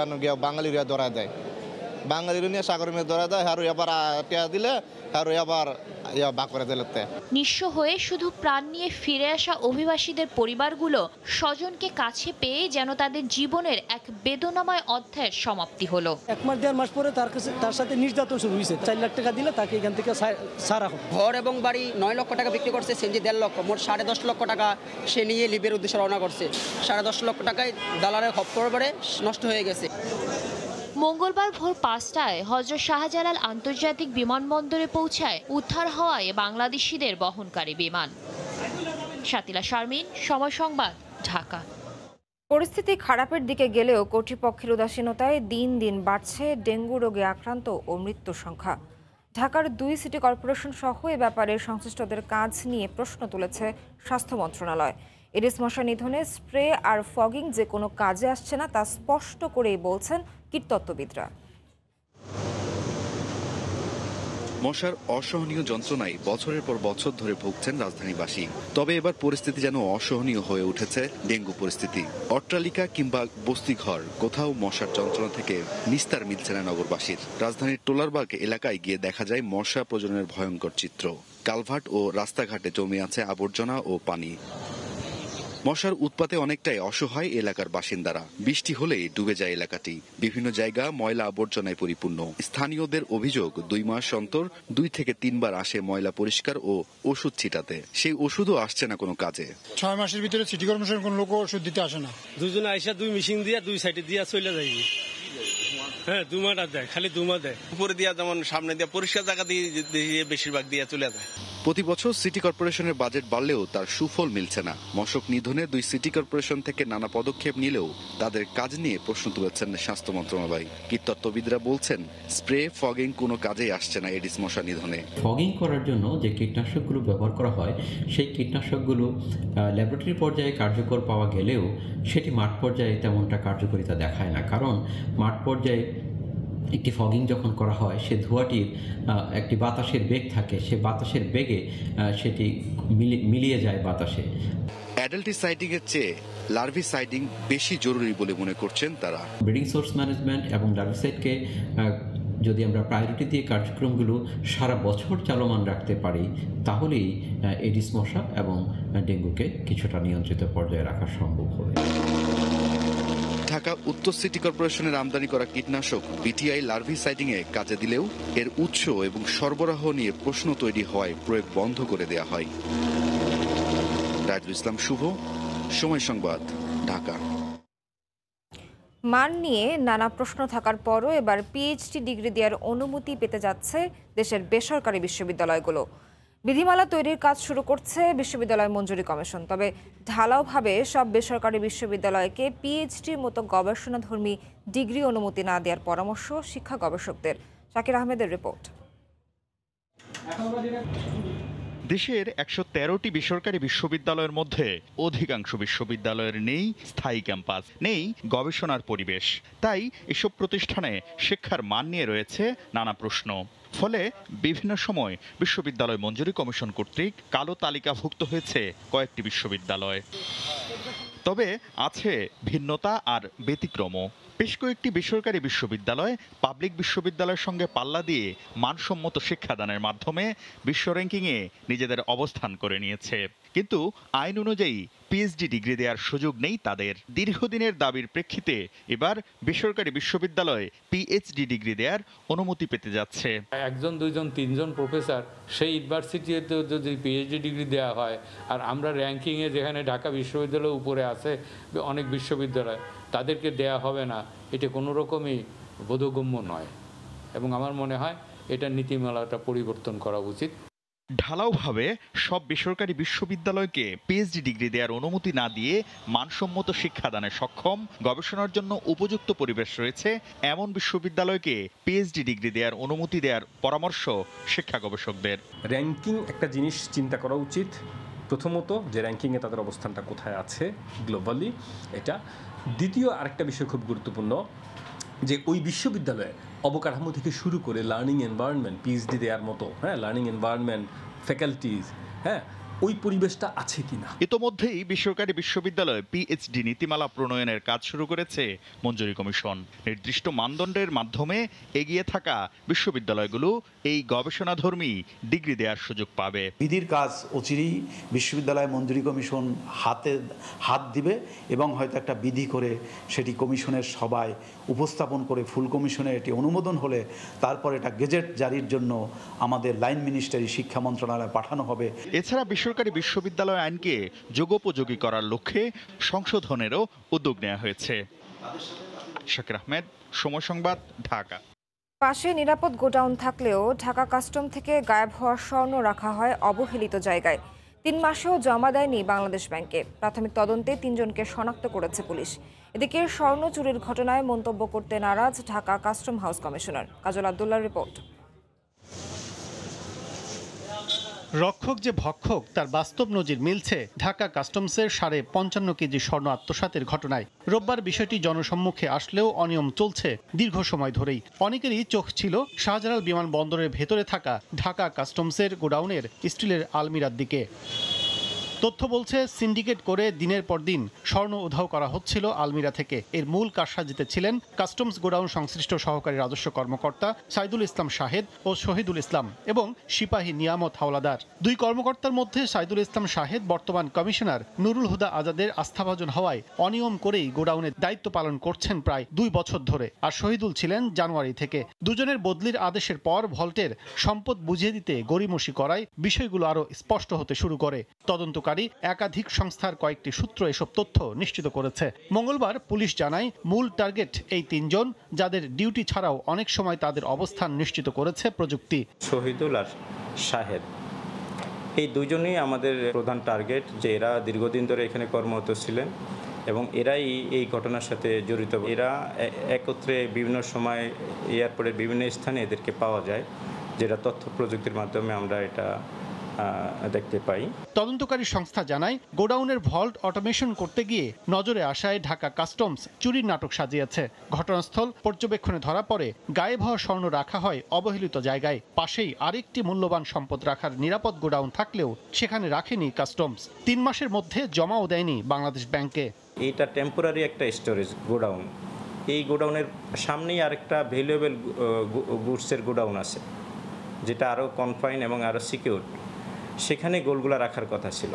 বাঙালিরা ধরা দেয় বাঙালির নিয়ে সাগর মেয়ে ধরা দেয় আর আবার টিয়া দিলে আরো আবার ইয়া বা করে দিলে নিঃস্ব হয়ে শুধু প্রাণ নিয়ে ফিরে আসা অভিবাসীদের পরিবারগুলো স্বজনকে কাছে পেয়ে যেন তাদের জীবনের এক বেদনাময় অধ্যায়ের সমাপ্তি হলো এক মাস দেড় মাস পরে তার কাছে তার সাথে নির্যাতন শুরু হয়েছে চার লাখ টাকা দিলে তাকে এখান থেকে সারা ঘর এবং বাড়ি নয় লক্ষ টাকা বিক্রি করছে সেঞ্জি দেড় লক্ষ মোট সাড়ে দশ লক্ষ টাকা সে নিয়ে লিবের উদ্দেশ্যে রওনা করছে সাড়ে দশ লক্ষ টাকায় দালালের খপ্পর পরে নষ্ট হয়ে গেছে মঙ্গলবার ভোর পাঁচটায় হজরত শাহজালাল আন্তর্জাতিক বিমানবন্দরে পৌঁছায় উদ্ধার হওয়ায় বাংলাদেশিদের বহনকারী বিমান শাতিলা শারমিন সময় সংবাদ ঢাকা পরিস্থিতি খারাপের দিকে গেলেও কর্তৃপক্ষের উদাসীনতায় দিন দিন বাড়ছে ডেঙ্গু রোগে আক্রান্ত ও মৃত্যু সংখ্যা ঢাকার দুই সিটি কর্পোরেশন সহ এ ব্যাপারে সংশ্লিষ্টদের কাজ নিয়ে প্রশ্ন তুলেছে স্বাস্থ্য মন্ত্রণালয় এডিস মশা নিধনে স্প্রে আর ফগিং যে কোনো কাজে আসছে না তা স্পষ্ট করেই বলছেন কীটতত্ত্ববিদরা মশার অসহনীয় যন্ত্রণায় বছরের পর বছর ধরে ভুগছেন রাজধানীবাসী তবে এবার পরিস্থিতি যেন অসহনীয় হয়ে উঠেছে ডেঙ্গু পরিস্থিতি অট্টালিকা কিংবা বস্তিঘর কোথাও মশার যন্ত্রণা থেকে নিস্তার মিলছে না নগরবাসীর রাজধানীর টোলারবাগ এলাকায় গিয়ে দেখা যায় মশা প্রজননের ভয়ঙ্কর চিত্র কালভার্ট ও রাস্তাঘাটে জমে আছে আবর্জনা ও পানি মশার উৎপাতে অনেকটাই অসহায় এলাকার বাসিন্দারা বৃষ্টি হলে ডুবে যায় এলাকাটি বিভিন্ন জায়গা ময়লা আবর্জনায় পরিপূর্ণ স্থানীয়দের অভিযোগ দুই মাস অন্তর দুই থেকে তিনবার আসে ময়লা পরিষ্কার ও ওষুধ ছিটাতে সেই ওষুধও আসছে না কোনো কাজে ছয় মাসের ভিতরে সিটি কর্পোরেশন কোন লোক ওষুধ দিতে আসে না দুজনে আইসা দুই মেশিন দিয়ে দুই সাইডে দিয়ে চলে যায় হ্যাঁ খালি দুমা দেয় উপরে দিয়া যেমন সামনে দিয়ে পরিষ্কার জায়গা দিয়ে বেশিরভাগ দিয়ে চলে যায় প্রতি বছর সিটি কর্পোরেশনের বাজেট বাড়লেও তার সুফল মিলছে না মশক নিধনে দুই সিটি কর্পোরেশন থেকে নানা পদক্ষেপ নিলেও তাদের কাজ নিয়ে প্রশ্ন তুলেছেন স্বাস্থ্য মন্ত্রণালয় কীটতত্ত্ববিদরা বলছেন স্প্রে ফগিং কোনো কাজেই আসছে না এডিস মশা নিধনে ফগিং করার জন্য যে কীটনাশকগুলো ব্যবহার করা হয় সেই কীটনাশকগুলো ল্যাবরেটরি পর্যায়ে কার্যকর পাওয়া গেলেও সেটি মাঠ পর্যায়ে তেমনটা কার্যকরিতা দেখায় না কারণ মাঠ পর্যায়ে একটি ফগিং যখন করা হয় সে ধোঁয়াটির একটি বাতাসের বেগ থাকে সে বাতাসের বেগে সেটি মিলিয়ে যায় বাতাসে অ্যাডাল্টি সাইটিংয়ের চেয়ে লার্ভি সাইডিং বেশি জরুরি বলে মনে করছেন তারা ব্রিডিং সোর্স ম্যানেজমেন্ট এবং লার্ভিসাইডকে যদি আমরা প্রায়োরিটি দিয়ে কার্যক্রমগুলো সারা বছর চালমান রাখতে পারি তাহলেই এডিস মশা এবং ডেঙ্গুকে কিছুটা নিয়ন্ত্রিত পর্যায়ে রাখা সম্ভব হবে ঢাকা উত্তর সিটি কর্পোরেশনের আমদানি করা কীটনাশক বিটিআই লার্ভি এ কাজে দিলেও এর উৎস এবং সরবরাহ নিয়ে প্রশ্ন তৈরি হয় প্রয়োগ বন্ধ করে দেয়া হয় রাজুল ইসলাম শুভ সময় সংবাদ ঢাকা মান নিয়ে নানা প্রশ্ন থাকার পরও এবার পিএইচডি ডিগ্রি দেওয়ার অনুমতি পেতে যাচ্ছে দেশের বেসরকারি বিশ্ববিদ্যালয়গুলো বিধিমালা তৈরির কাজ শুরু করছে বিশ্ববিদ্যালয় মঞ্জুরি কমিশন তবে ঢালাওভাবে সব বেসরকারি বিশ্ববিদ্যালয়কে পিএইচডির মতো গবেষণাধর্মী ডিগ্রি অনুমতি না দেওয়ার পরামর্শ শিক্ষা গবেষকদের শাকির আহমেদের রিপোর্ট দেশের একশো তেরোটি বেসরকারি বিশ্ববিদ্যালয়ের মধ্যে অধিকাংশ বিশ্ববিদ্যালয়ের নেই স্থায়ী ক্যাম্পাস নেই গবেষণার পরিবেশ তাই এসব প্রতিষ্ঠানে শিক্ষার মান নিয়ে রয়েছে নানা প্রশ্ন ফলে বিভিন্ন সময় বিশ্ববিদ্যালয় মঞ্জুরি কমিশন কর্তৃক কালো তালিকাভুক্ত হয়েছে কয়েকটি বিশ্ববিদ্যালয় তবে আছে ভিন্নতা আর ব্যতিক্রমও বেশ কয়েকটি বেসরকারি বিশ্ববিদ্যালয় পাবলিক বিশ্ববিদ্যালয়ের সঙ্গে পাল্লা দিয়ে মানসম্মত শিক্ষাদানের মাধ্যমে বিশ্ব র্যাঙ্কিংয়ে নিজেদের অবস্থান করে নিয়েছে কিন্তু আইন অনুযায়ী পিএইচডি ডিগ্রি দেওয়ার সুযোগ নেই তাদের দীর্ঘদিনের দাবির প্রেক্ষিতে এবার বেসরকারি বিশ্ববিদ্যালয়ে পিএইচডি ডিগ্রি দেওয়ার অনুমতি পেতে যাচ্ছে একজন দুইজন তিনজন প্রফেসর সেই ইউনিভার্সিটিতে যদি পিএইচডি ডিগ্রি দেওয়া হয় আর আমরা র্যাঙ্কিংয়ে যেখানে ঢাকা বিশ্ববিদ্যালয় উপরে আছে অনেক বিশ্ববিদ্যালয় তাদেরকে দেয়া হবে না এটা কোনো রকমই বোধগম্য নয় এবং আমার মনে হয় এটা নীতিমালাটা পরিবর্তন করা উচিত ঢালাওভাবে সব বেসরকারি বিশ্ববিদ্যালয়কে পিএইচডি ডিগ্রি দেওয়ার অনুমতি না দিয়ে মানসম্মত শিক্ষাদানে সক্ষম গবেষণার জন্য উপযুক্ত পরিবেশ রয়েছে এমন বিশ্ববিদ্যালয়কে পিএইচডি ডিগ্রি দেওয়ার অনুমতি দেওয়ার পরামর্শ শিক্ষা গবেষকদের র্যাঙ্কিং একটা জিনিস চিন্তা করা উচিত প্রথমত যে র্যাঙ্কিংয়ে তাদের অবস্থানটা কোথায় আছে গ্লোবালি এটা দ্বিতীয় আরেকটা বিষয় খুব গুরুত্বপূর্ণ যে ওই বিশ্ববিদ্যালয়ে অবকাঠামো থেকে শুরু করে লার্নিং এনভায়রনমেন্ট পিএইচডি দেওয়ার মতো হ্যাঁ লার্নিং এনভায়রনমেন্ট ফ্যাকাল্টিজ হ্যাঁ ওই পরিবেশটা আছে কিনা ইতোমধ্যেই বেসরকারি বিশ্ববিদ্যালয়ে পিএইচডি নীতিমালা প্রণয়নের কাজ শুরু করেছে মঞ্জুরি কমিশন নির্দিষ্ট মানদণ্ডের মাধ্যমে এগিয়ে থাকা বিশ্ববিদ্যালয়গুলো এই গবেষণাধর্মী ডিগ্রি দেওয়ার সুযোগ পাবে বিধির কাজ অচিরেই বিশ্ববিদ্যালয় মঞ্জুরি কমিশন হাতে হাত দিবে এবং হয়তো একটা বিধি করে সেটি কমিশনের সবাই উপস্থাপন করে ফুল কমিশনে এটি অনুমোদন হলে তারপর এটা গেজেট জারির জন্য আমাদের লাইন মিনিস্টারি শিক্ষা মন্ত্রণালয়ে পাঠানো হবে এছাড়া বিশ্ব বেসরকারি বিশ্ববিদ্যালয় আইনকে যোগোপযোগী করার লক্ষ্যে সংশোধনেরও উদ্যোগ নেওয়া হয়েছে শাকির আহমেদ সময় সংবাদ ঢাকা পাশে নিরাপদ গোডাউন থাকলেও ঢাকা কাস্টম থেকে গায়েব হওয়া স্বর্ণ রাখা হয় অবহেলিত জায়গায় তিন মাসেও জমা দেয়নি বাংলাদেশ ব্যাংকে প্রাথমিক তদন্তে তিনজনকে শনাক্ত করেছে পুলিশ এদিকে স্বর্ণ চুরির ঘটনায় মন্তব্য করতে নারাজ Dhaka custom house commissioner Kajal আবদুল্লার রিপোর্ট রক্ষক যে ভক্ষক তার বাস্তব নজির মিলছে ঢাকা কাস্টমসের সাড়ে পঞ্চান্ন কেজি স্বর্ণ আত্মসাতের ঘটনায় রোববার বিষয়টি জনসম্মুখে আসলেও অনিয়ম চলছে দীর্ঘ সময় ধরেই অনেকেরই চোখ ছিল শাহজালাল বিমানবন্দরের ভেতরে থাকা ঢাকা কাস্টমসের গোডাউনের স্টিলের আলমিরার দিকে তথ্য বলছে সিন্ডিকেট করে দিনের পর দিন স্বর্ণ উধাও করা হচ্ছিল আলমিরা থেকে এর মূল কারসাজিতে ছিলেন কাস্টমস গোডাউন সংশ্লিষ্ট সহকারী রাজস্ব কর্মকর্তা সাইদুল ইসলাম শাহেদ ও শহীদুল ইসলাম এবং সিপাহী নিয়ামত হাওলাদার দুই কর্মকর্তার মধ্যে সাইদুল ইসলাম শাহেদ বর্তমান কমিশনার নুরুল হুদা আজাদের আস্থাভাজন হওয়ায় অনিয়ম করেই গোডাউনের দায়িত্ব পালন করছেন প্রায় দুই বছর ধরে আর শহীদুল ছিলেন জানুয়ারি থেকে দুজনের বদলির আদেশের পর ভল্টের সম্পদ বুঝিয়ে দিতে গরিমসি করায় বিষয়গুলো আরও স্পষ্ট হতে শুরু করে তদন্তকারী সরকারি একাধিক সংস্থার কয়েকটি সূত্র এসব তথ্য নিশ্চিত করেছে মঙ্গলবার পুলিশ জানায় মূল টার্গেট এই তিনজন যাদের ডিউটি ছাড়াও অনেক সময় তাদের অবস্থান নিশ্চিত করেছে প্রযুক্তি শহীদুল আর সাহেব এই দুজনই আমাদের প্রধান টার্গেট যে এরা দীর্ঘদিন ধরে এখানে কর্মরত ছিলেন এবং এরাই এই ঘটনার সাথে জড়িত এরা একত্রে বিভিন্ন সময় এয়ারপোর্টের বিভিন্ন স্থানে এদেরকে পাওয়া যায় যেটা তথ্য প্রযুক্তির মাধ্যমে আমরা এটা দেখতে পাই তদন্তকারী সংস্থা জানায় গোডাউনের ভল্ট অটোমেশন করতে গিয়ে নজরে আসায় ঢাকা কাস্টমস চুরির নাটক সাজিয়েছে ঘটনাস্থল পর্যবেক্ষণে ধরা পড়ে গায়ে ভরা স্বর্ণ রাখা হয় অবহেলিত জায়গায় পাশেই আরেকটি মূল্যবান সম্পদ রাখার নিরাপদ গোডাউন থাকলেও সেখানে রাখেনি কাস্টমস তিন মাসের মধ্যে জমাও দেয়নি বাংলাদেশ ব্যাংকে এটা টেম্পোরারি একটা স্টোরেজ গোডাউন এই গোডাউনের সামনেই আরেকটা ভ্যালুয়েবল গুডসের গোডাউন আছে যেটা আরও কনফাইন এবং আরও সিকিউর সেখানে গোলগুলা রাখার কথা ছিল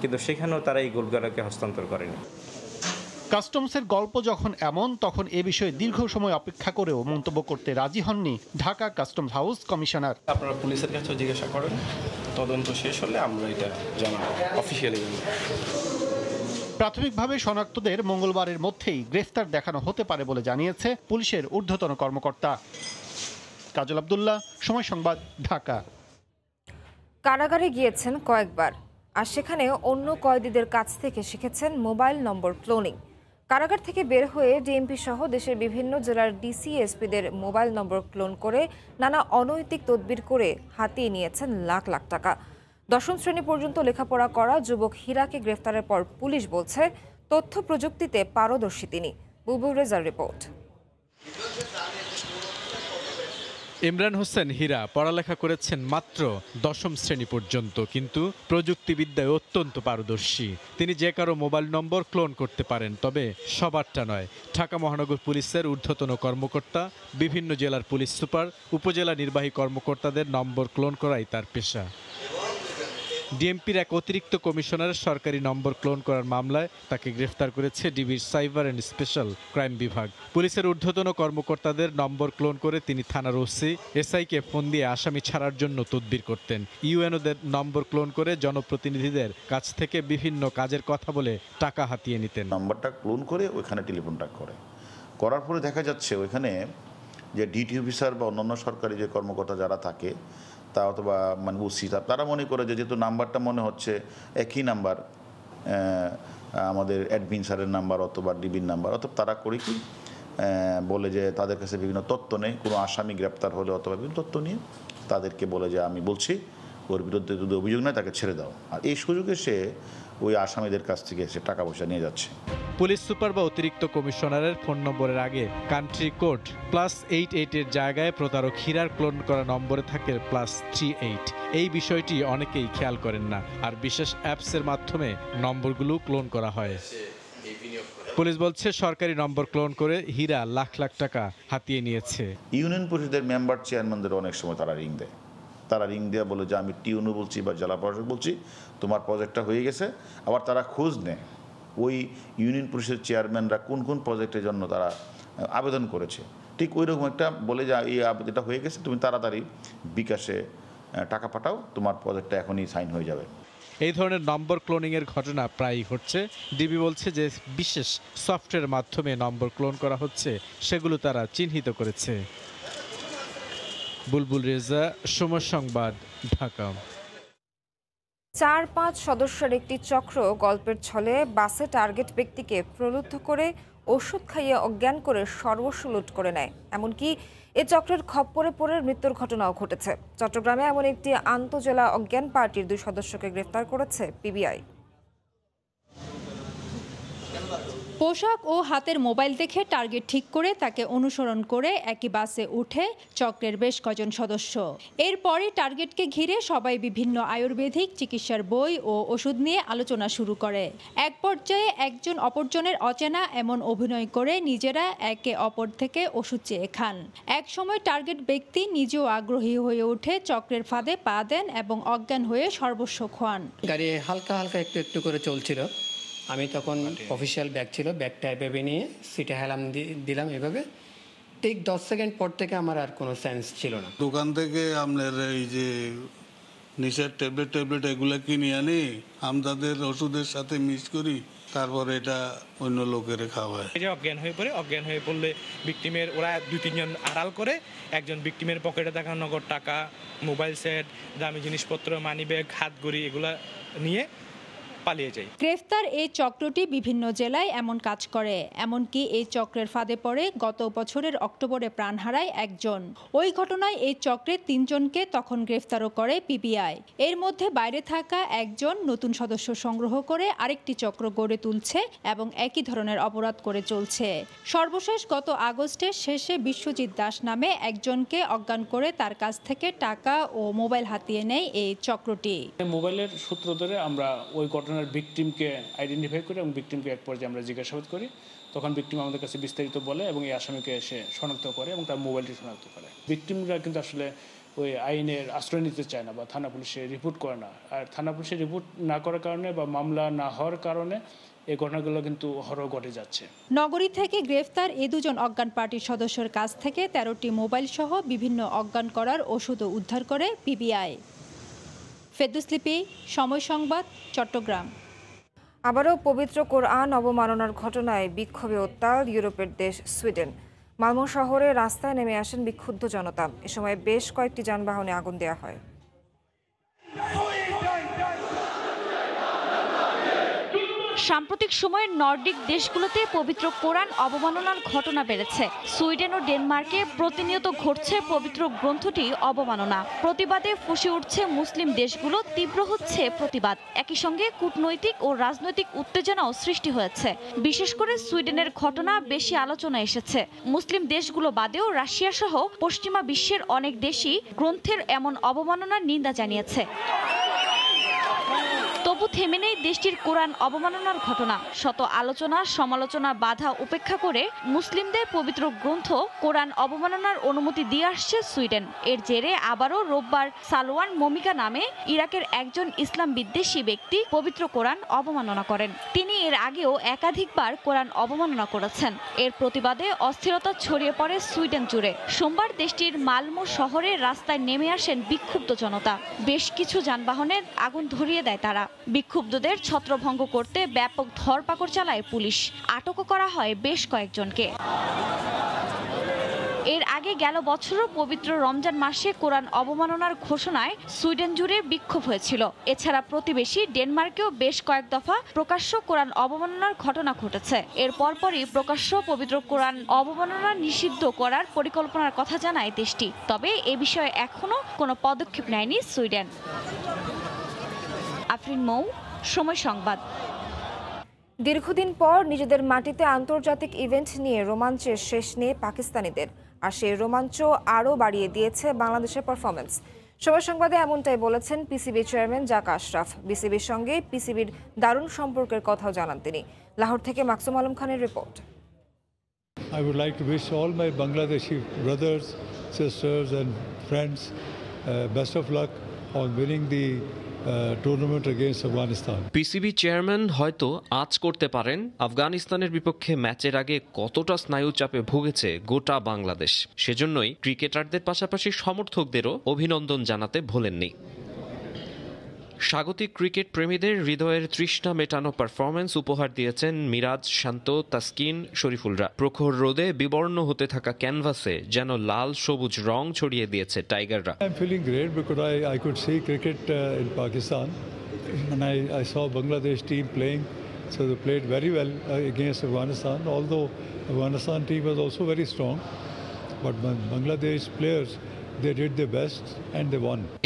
কিন্তু সেখানেও তারা এই গোলগুলাকে হস্তান্তর করেনি কাস্টমসের গল্প যখন এমন তখন এ বিষয়ে দীর্ঘ সময় অপেক্ষা করেও মন্তব্য করতে রাজি হননি ঢাকা কাস্টমস হাউস কমিশনার আপনারা পুলিশের কাছে জিজ্ঞাসা করেন তদন্ত শেষ হলে আমরা এটা জানাবো অফিসিয়ালি প্রাথমিকভাবে শনাক্তদের মঙ্গলবারের মধ্যেই গ্রেফতার দেখানো হতে পারে বলে জানিয়েছে পুলিশের ঊর্ধ্বতন কর্মকর্তা কাজল আবদুল্লাহ সময় সংবাদ ঢাকা কারাগারে গিয়েছেন কয়েকবার আর সেখানে অন্য কয়েদিদের কাছ থেকে শিখেছেন মোবাইল নম্বর ক্লোনিং কারাগার থেকে বের হয়ে ডিএমপি সহ দেশের বিভিন্ন জেলার ডিসি এসপিদের মোবাইল নম্বর ক্লোন করে নানা অনৈতিক তদবির করে হাতিয়ে নিয়েছেন লাখ লাখ টাকা দশম শ্রেণী পর্যন্ত লেখাপড়া করা যুবক হীরাকে গ্রেফতারের পর পুলিশ বলছে তথ্য প্রযুক্তিতে পারদর্শী তিনি বুবু রেজার রিপোর্ট ইমরান হোসেন হীরা পড়ালেখা করেছেন মাত্র দশম শ্রেণী পর্যন্ত কিন্তু প্রযুক্তিবিদ্যায় অত্যন্ত পারদর্শী তিনি যে কারো মোবাইল নম্বর ক্লোন করতে পারেন তবে সবারটা নয় ঢাকা মহানগর পুলিশের ঊর্ধ্বতন কর্মকর্তা বিভিন্ন জেলার পুলিশ সুপার উপজেলা নির্বাহী কর্মকর্তাদের নম্বর ক্লোন করাই তার পেশা ডিএমপির এক অতিরিক্ত কমিশনারের সরকারি নম্বর ক্লোন করার মামলায় তাকে গ্রেফতার করেছে ডিবির সাইবার অ্যান্ড স্পেশাল ক্রাইম বিভাগ পুলিশের ঊর্ধ্বতন কর্মকর্তাদের নম্বর ক্লোন করে তিনি থানার ওসি এসআইকে ফোন দিয়ে আসামি ছাড়ার জন্য তদবির করতেন ইউএনওদের নম্বর ক্লোন করে জনপ্রতিনিধিদের কাছ থেকে বিভিন্ন কাজের কথা বলে টাকা হাতিয়ে নিতেন নম্বরটা ক্লোন করে ওইখানে টেলিফোনটা করে করার পরে দেখা যাচ্ছে ওইখানে যে ডিটি অফিসার বা অন্যান্য সরকারি যে কর্মকর্তা যারা থাকে তা অথবা মানে ওসি সাহেব তারা মনে করে যে যেহেতু নাম্বারটা মনে হচ্ছে একই নাম্বার আমাদের অ্যাডমিন স্যারের নাম্বার অথবা ডিবির নাম্বার অথবা তারা করে কি বলে যে তাদের কাছে বিভিন্ন তথ্য নেই কোনো আসামি গ্রেপ্তার হলে অথবা বিভিন্ন তথ্য নিয়ে তাদেরকে বলে যে আমি বলছি ওর বিরুদ্ধে যদি অভিযোগ নেয় তাকে ছেড়ে দাও আর এই সুযোগে সে ওই আসামিদের কাছ থেকে এসে টাকা পয়সা নিয়ে যাচ্ছে পুলিশ সুপার বা অতিরিক্ত কমিশনারের ফোন নম্বরের আগে কান্ট্রি কোড প্লাস এইট এইটের জায়গায় প্রতারক হীরার ক্লোন করা নম্বরে থাকে প্লাস থ্রি এইট এই বিষয়টি অনেকেই খেয়াল করেন না আর বিশেষ অ্যাপসের মাধ্যমে নম্বরগুলো ক্লোন করা হয় পুলিশ বলছে সরকারি নম্বর ক্লোন করে হীরা লাখ লাখ টাকা হাতিয়ে নিয়েছে ইউনিয়ন পরিষদের মেম্বার চেয়ারম্যানদের অনেক সময় তারা রিং দেয় তারা রিং দেওয়া বলে যে আমি টিউনু বলছি বা জেলা প্রশাসক বলছি তোমার প্রজেক্টটা হয়ে গেছে আবার তারা খোঁজ নেয় ওই ইউনিয়ন পরিষদের চেয়ারম্যানরা কোন কোন প্রজেক্টের জন্য তারা আবেদন করেছে ঠিক ওই রকম একটা বলে যে এই এটা হয়ে গেছে তুমি তাড়াতাড়ি বিকাশে টাকা পাঠাও তোমার প্রজেক্টটা এখনই সাইন হয়ে যাবে এই ধরনের নম্বর ক্লোনিংয়ের ঘটনা প্রায়ই ঘটছে ডিবি বলছে যে বিশেষ সফটওয়্যার মাধ্যমে নম্বর ক্লোন করা হচ্ছে সেগুলো তারা চিহ্নিত করেছে বুলবুল রেজা সময় সংবাদ ঢাকা চার পাঁচ সদস্যের একটি চক্র গল্পের ছলে বাসে টার্গেট ব্যক্তিকে প্রলুব্ধ করে ওষুধ খাইয়ে অজ্ঞান করে সর্বস্ব লুট করে নেয় এমনকি এ চক্রের খপ্পরে পড়ে মৃত্যুর ঘটনাও ঘটেছে চট্টগ্রামে এমন একটি আন্তজেলা অজ্ঞান পার্টির দুই সদস্যকে গ্রেফতার করেছে পিবিআই পোশাক ও হাতের মোবাইল দেখে টার্গেট ঠিক করে তাকে অনুসরণ করে একই বাসে উঠে চক্রের বেশ কজন সদস্য এরপরে টার্গেটকে ঘিরে সবাই বিভিন্ন আয়ুর্বেদিক চিকিৎসার বই ও ওষুধ নিয়ে আলোচনা শুরু করে এক পর্যায়ে একজন অপরজনের অচেনা এমন অভিনয় করে নিজেরা একে অপর থেকে ওষুধ চেয়ে খান এক সময় টার্গেট ব্যক্তি নিজেও আগ্রহী হয়ে উঠে চক্রের ফাঁদে পা দেন এবং অজ্ঞান হয়ে সর্বস্ব খোয়ান গাড়ি হালকা হালকা একটু একটু করে চলছিল আমি তখন অফিসিয়াল ব্যাগ ছিল ব্যাগটা এভাবে নিয়ে সিটে হেলাম দিলাম এভাবে ঠিক দশ সেকেন্ড পর থেকে আমার আর কোনো সেন্স ছিল না দোকান থেকে আপনার এই যে নিশার ট্যাবলেট ট্যাবলেট এগুলো কিনে আনি আমদাদের ওষুধের সাথে মিক্স করি তারপর এটা অন্য লোকের খাওয়ায় যে অজ্ঞান হয়ে পড়ে অজ্ঞান হয়ে পড়লে ভিক্টিমের ওরা দুই তিনজন আড়াল করে একজন বিক্টিমের পকেটে থাকা নগদ টাকা মোবাইল সেট দামি জিনিসপত্র মানি ব্যাগ হাত ঘড়ি এগুলো নিয়ে পালিয়ে যায় গ্রেফতার এই চক্রটি বিভিন্ন জেলায় এমন কাজ করে এমনকি এই চক্রের ফাঁদে পড়ে গত বছরের অক্টোবরে প্রাণ হারায় একজন ওই ঘটনায় এই চক্রের তিনজনকে তখন গ্রেফতারও করে পিবিআই এর মধ্যে বাইরে থাকা একজন নতুন সদস্য সংগ্রহ করে আরেকটি চক্র গড়ে তুলছে এবং একই ধরনের অপরাধ করে চলছে সর্বশেষ গত আগস্টের শেষে বিশ্বজিৎ দাস নামে একজনকে অজ্ঞান করে তার কাছ থেকে টাকা ও মোবাইল হাতিয়ে নেয় এই চক্রটি মোবাইলের সূত্র ধরে আমরা ওই ঘটনা ঘটনার ভিকটিমকে আইডেন্টিফাই করে এবং ভিকটিমকে এক পর্যায়ে আমরা জিজ্ঞাসাবাদ করি তখন ভিকটিম আমাদের কাছে বিস্তারিত বলে এবং এই আসামিকে এসে শনাক্ত করে এবং তার মোবাইলটি শনাক্ত করে ভিকটিমরা কিন্তু আসলে ওই আইনের আশ্রয় নিতে চায় না বা থানা পুলিশে রিপোর্ট করে না আর থানা পুলিশে রিপোর্ট না করার কারণে বা মামলা না হওয়ার কারণে এই ঘটনাগুলো কিন্তু হরও ঘটে যাচ্ছে নগরী থেকে গ্রেফতার এ দুজন অজ্ঞান পার্টির সদস্যের কাছ থেকে তেরোটি মোবাইল সহ বিভিন্ন অজ্ঞান করার ওষুধও উদ্ধার করে পিবিআই ফেদ্দুসলিপি সময় সংবাদ চট্টগ্রাম আবারও পবিত্র কোরআন অবমাননার ঘটনায় বিক্ষোভে উত্তাল ইউরোপের দেশ সুইডেন মালমো শহরে রাস্তায় নেমে আসেন বিক্ষুব্ধ জনতা এ সময় বেশ কয়েকটি যানবাহনে আগুন দেওয়া হয় সাম্প্রতিক সময়ে নর্ডিক দেশগুলোতে পবিত্র কোরআন অবমাননার ঘটনা বেড়েছে সুইডেন ও ডেনমার্কে প্রতিনিয়ত ঘটছে পবিত্র গ্রন্থটি অবমাননা প্রতিবাদে ফুসে উঠছে মুসলিম দেশগুলো তীব্র হচ্ছে প্রতিবাদ একই সঙ্গে কূটনৈতিক ও রাজনৈতিক উত্তেজনাও সৃষ্টি হয়েছে বিশেষ করে সুইডেনের ঘটনা বেশি আলোচনা এসেছে মুসলিম দেশগুলো বাদেও রাশিয়া সহ পশ্চিমা বিশ্বের অনেক দেশই গ্রন্থের এমন অবমাননার নিন্দা জানিয়েছে তবু থেমে নেই দেশটির কোরআন অবমাননার ঘটনা শত আলোচনা সমালোচনা বাধা উপেক্ষা করে মুসলিমদের পবিত্র গ্রন্থ কোরআন অবমাননার অনুমতি দিয়ে আসছে সুইডেন এর জেরে আবারও রোববার সালোয়ান মমিকা নামে ইরাকের একজন ইসলাম বিদ্বেষী ব্যক্তি পবিত্র কোরআন অবমাননা করেন তিনি এর আগেও একাধিকবার কোরআন অবমাননা করেছেন এর প্রতিবাদে অস্থিরতা ছড়িয়ে পড়ে সুইডেন জুড়ে সোমবার দেশটির মালমো শহরের রাস্তায় নেমে আসেন বিক্ষুব্ধ জনতা বেশ কিছু যানবাহনের আগুন ধরিয়ে দেয় তারা বিক্ষুব্ধদের ছত্রভঙ্গ করতে ব্যাপক ধরপাকড় চালায় পুলিশ আটকও করা হয় বেশ কয়েকজনকে এর আগে গেল বছরও পবিত্র রমজান মাসে কোরআন অবমাননার ঘোষণায় সুইডেন জুড়ে বিক্ষোভ হয়েছিল এছাড়া প্রতিবেশী ডেনমার্কেও বেশ কয়েক দফা প্রকাশ্য কোরআন অবমাননার ঘটনা ঘটেছে এর পরপরই প্রকাশ্য পবিত্র কোরআন অবমাননা নিষিদ্ধ করার পরিকল্পনার কথা জানায় দেশটি তবে এ বিষয়ে এখনও কোনো পদক্ষেপ নেয়নি সুইডেন আফরিন মৌ সময় সংবাদ দীর্ঘদিন পর নিজেদের মাটিতে আন্তর্জাতিক ইভেন্ট নিয়ে রোমাঞ্চের শেষ নেই পাকিস্তানিদের আর সেই রোমাঞ্চ আরও বাড়িয়ে দিয়েছে বাংলাদেশের পারফরমেন্স সময় সংবাদে এমনটাই বলেছেন পিসিবি চেয়ারম্যান জাক আশরাফ বিসিবির সঙ্গে পিসিবির দারুণ সম্পর্কের কথাও জানান তিনি লাহোর থেকে মাকসুম আলম খানের report I would like to wish all my Bangladeshi brothers, sisters and friends uh, best of luck on winning the tournament against Afghanistan PCB chairman হয়তো আজ করতে পারেন আফগানিস্তানের বিপক্ষে ম্যাচের আগে কতটা স্নায়ু চাপে ভুগেছে গোটা বাংলাদেশ সেজন্যই ক্রিকেটারদের পাশাপাশি সমর্থকদেরও অভিনন্দন জানাতে ভোলেননি স্বাগতিক ক্রিকেট প্রেমীদের হৃদয়ের তৃষ্ণা মেটানো পারফরমেন্স উপহার দিয়েছেন মিরাজ শান্ত তাস্কিন শরীফুলরা প্রখর রোদে বিবর্ণ হতে থাকা ক্যানভাসে যেন লাল সবুজ রং ছড়িয়ে দিয়েছে টাইগাররা I am feeling great because I I could see cricket Pakistan I I Bangladesh team playing so they played very well against Afghanistan although Afghanistan team was also strong but Bangladesh players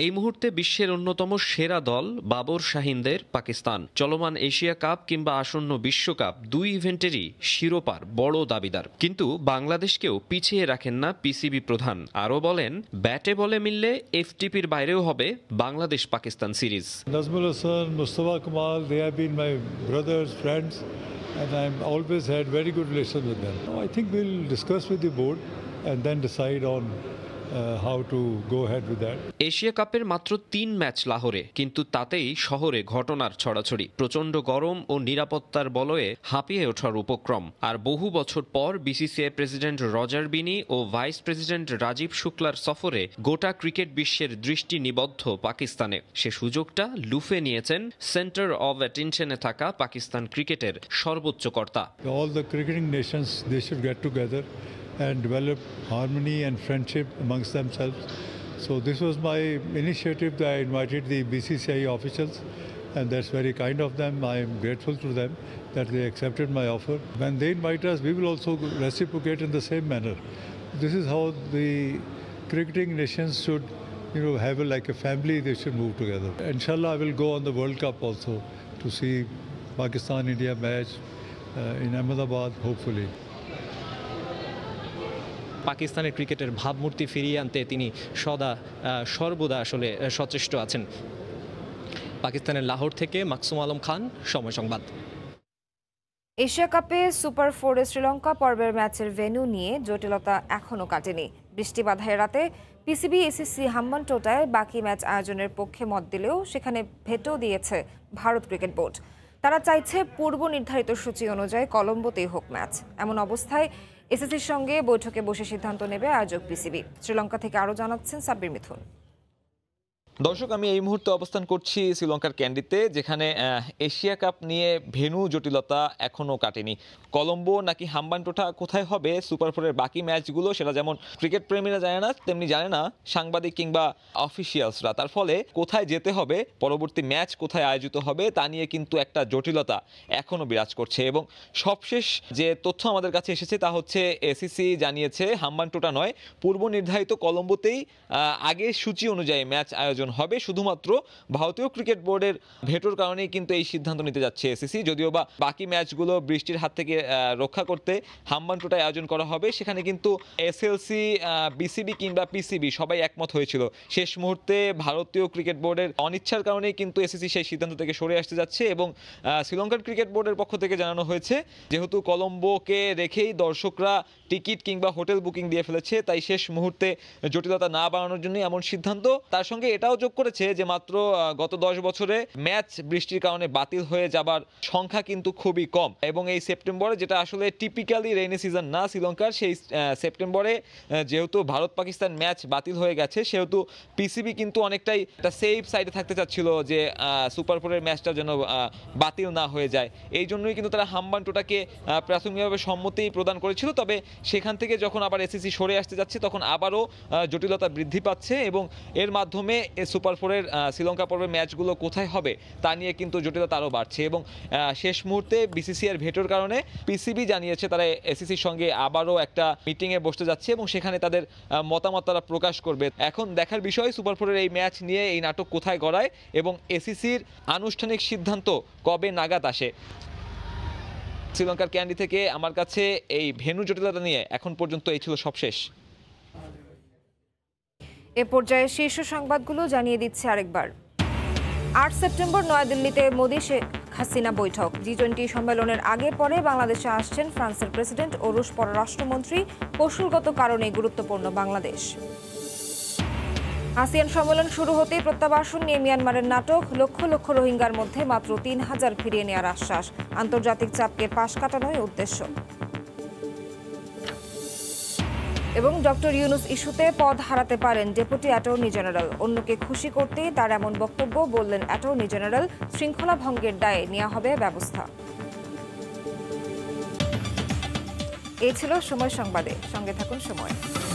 এই মুহূর্তে বিশ্বের অন্যতম সেরা দল বাবর শাহিনদের পাকিস্তান চলমান এশিয়া কাপ কিংবা আসন্ন বিশ্বকাপ দুই ইভেন্টেরই শিরোপার বড় দাবিদার কিন্তু বাংলাদেশকেও পিছিয়ে রাখেন না পিসিবি প্রধান আরও বলেন ব্যাটে বলে মিললে এফটিপির বাইরেও হবে Bangladesh Pakistan series Najmul Hasan Mustafa Kumar they have been my brothers friends and I've always had very good relations with them. I think we'll discuss with the board and then decide on how to go ahead with Asia কাপের মাত্র তিন match লাহোরে কিন্তু তাতেই শহরে ঘটনার ছড়াছড়ি প্রচণ্ড গরম ও নিরাপত্তার বলয়ে হাঁপিয়ে ওঠার উপক্রম আর বহু বছর পর বিসিসিআই প্রেসিডেন্ট রজার বিনি ও ভাইস প্রেসিডেন্ট রাজীব শুক্লার সফরে গোটা ক্রিকেট বিশ্বের দৃষ্টি নিবদ্ধ পাকিস্তানে সে সুযোগটা লুফে নিয়েছেন সেন্টার অব অ্যাটেনশনে থাকা পাকিস্তান ক্রিকেটের সর্বোচ্চ কর্তা all the cricketing nations they should get together and develop harmony and friendship among amongst themselves. So this was my initiative I invited the BCCI officials and that's very kind of them. I am grateful to them that they accepted my offer. When they invite us, we will also reciprocate in the same manner. This is how the cricketing nations should you know, have a, like a family, they should move together. Inshallah, I will go on the World Cup also to see Pakistan-India match uh, in Ahmedabad, hopefully. পাকিস্তানের ক্রিকেটের ভাবমূর্তি ফিরিয়ে আনতে তিনি সদা সর্বদা আসলে সচেষ্ট আছেন পাকিস্তানের লাহোর থেকে মাকসুম আলম খান সময় সংবাদ এশিয়া কাপে সুপার ফোরে শ্রীলঙ্কা পর্বের ম্যাচের ভেন্যু নিয়ে জটিলতা এখনও কাটেনি বৃষ্টি বাধায় রাতে পিসিবি এসিসি হাম্মান টোটায় বাকি ম্যাচ আয়োজনের পক্ষে মত দিলেও সেখানে ভেটো দিয়েছে ভারত ক্রিকেট বোর্ড তারা চাইছে পূর্ব নির্ধারিত সূচি অনুযায়ী কলম্বোতেই হোক ম্যাচ এমন অবস্থায় এসএসির সঙ্গে বৈঠকে বসে সিদ্ধান্ত নেবে আয়োজক বিসিবি শ্রীলঙ্কা থেকে আরও জানাচ্ছেন সাব্বির মিথুন দর্শক আমি এই মুহূর্তে অবস্থান করছি শ্রীলঙ্কার ক্যান্ডিতে যেখানে এশিয়া কাপ নিয়ে ভেনু জটিলতা এখনও কাটেনি কলম্বো নাকি হাম্বানটোটা কোথায় হবে সুপার ফোরের বাকি ম্যাচগুলো সেটা যেমন ক্রিকেট প্রেমীরা জানে না তেমনি জানে না সাংবাদিক কিংবা অফিসিয়ালসরা তার ফলে কোথায় যেতে হবে পরবর্তী ম্যাচ কোথায় আয়োজিত হবে তা নিয়ে কিন্তু একটা জটিলতা এখনও বিরাজ করছে এবং সবশেষ যে তথ্য আমাদের কাছে এসেছে তা হচ্ছে এসিসি জানিয়েছে হাম্বানটোটা নয় পূর্ব নির্ধারিত কলম্বোতেই আগের সূচি অনুযায়ী ম্যাচ আয়োজন আয়োজন হবে শুধুমাত্র ভারতীয় ক্রিকেট বোর্ডের ভেটোর কারণেই কিন্তু এই সিদ্ধান্ত নিতে যাচ্ছে এসিসি যদিও বা বাকি ম্যাচগুলো বৃষ্টির হাত থেকে রক্ষা করতে হাম্বানটোটায় আয়োজন করা হবে সেখানে কিন্তু এসএলসি বিসিবি কিংবা পিসিবি সবাই একমত হয়েছিল শেষ মুহূর্তে ভারতীয় ক্রিকেট বোর্ডের অনিচ্ছার কারণেই কিন্তু এসিসি সেই সিদ্ধান্ত থেকে সরে আসতে যাচ্ছে এবং শ্রীলঙ্কার ক্রিকেট বোর্ডের পক্ষ থেকে জানানো হয়েছে যেহেতু কলম্বোকে রেখেই দর্শকরা টিকিট কিংবা হোটেল বুকিং দিয়ে ফেলেছে তাই শেষ মুহূর্তে জটিলতা না বাড়ানোর জন্য এমন সিদ্ধান্ত তার সঙ্গে এটাও যোগ করেছে যে মাত্র গত দশ বছরে ম্যাচ বৃষ্টির কারণে বাতিল হয়ে যাবার সংখ্যা কিন্তু খুবই কম এবং এই সেপ্টেম্বরে যেটা আসলে টিপিক্যালি রেইনি সিজন না শ্রীলঙ্কার সেই সেপ্টেম্বরে যেহেতু ভারত পাকিস্তান ম্যাচ বাতিল হয়ে গেছে সেহেতু পিসিবি কিন্তু অনেকটাই একটা সেফ সাইডে থাকতে চাচ্ছিল যে সুপার ফোরের ম্যাচটা যেন বাতিল না হয়ে যায় এই জন্যই কিন্তু তারা টোটাকে প্রাথমিকভাবে সম্মতি প্রদান করেছিল তবে সেখান থেকে যখন আবার এসিসি e সরে আসতে যাচ্ছে তখন আবারও জটিলতা বৃদ্ধি পাচ্ছে এবং এর মাধ্যমে এ সুপার ফোরের শ্রীলঙ্কা পর্বের ম্যাচগুলো কোথায় হবে তা নিয়ে কিন্তু জটিলতা আরও বাড়ছে এবং শেষ মুহূর্তে বিসিসিআর ভেটোর কারণে পিসিবি জানিয়েছে তারা এসিসির e সঙ্গে আবারও একটা মিটিংয়ে বসতে যাচ্ছে এবং সেখানে তাদের মতামত তারা প্রকাশ করবে এখন দেখার বিষয় সুপার ফোরের এই ম্যাচ নিয়ে এই নাটক কোথায় গড়ায় এবং এসিসির e আনুষ্ঠানিক সিদ্ধান্ত কবে নাগাদ আসে শ্রীলঙ্কার ক্যান্ডি থেকে আমার কাছে এই ভেনু জটিলতা নিয়ে এখন পর্যন্ত এই ছিল সবশেষ এ পর্যায়ে শীর্ষ সংবাদগুলো জানিয়ে দিচ্ছে আরেকবার আট সেপ্টেম্বর নয়াদিল্লিতে মোদী শেখ হাসিনা বৈঠক জি টোয়েন্টি সম্মেলনের আগে পরে বাংলাদেশে আসছেন ফ্রান্সের প্রেসিডেন্ট ও রুশ পররাষ্ট্রমন্ত্রী কৌশলগত কারণে গুরুত্বপূর্ণ বাংলাদেশ আসিয়ান সম্মেলন শুরু হতেই প্রত্যাবাসন নিয়ে মিয়ানমারের নাটক লক্ষ লক্ষ রোহিঙ্গার মধ্যে মাত্র তিন হাজার ফিরিয়ে নেওয়ার আশ্বাস আন্তর্জাতিক চাপকে পাশ কাটানোই উদ্দেশ্য এবং ডক্টর ইউনুস ইস্যুতে পদ হারাতে পারেন ডেপুটি অ্যাটর্নি জেনারেল অন্যকে খুশি করতেই তার এমন বক্তব্য বললেন অ্যাটর্নি জেনারেল শৃঙ্খলা ভঙ্গের দায়ে নেওয়া হবে ব্যবস্থা এই ছিল সময় সংবাদে সঙ্গে থাকুন সময়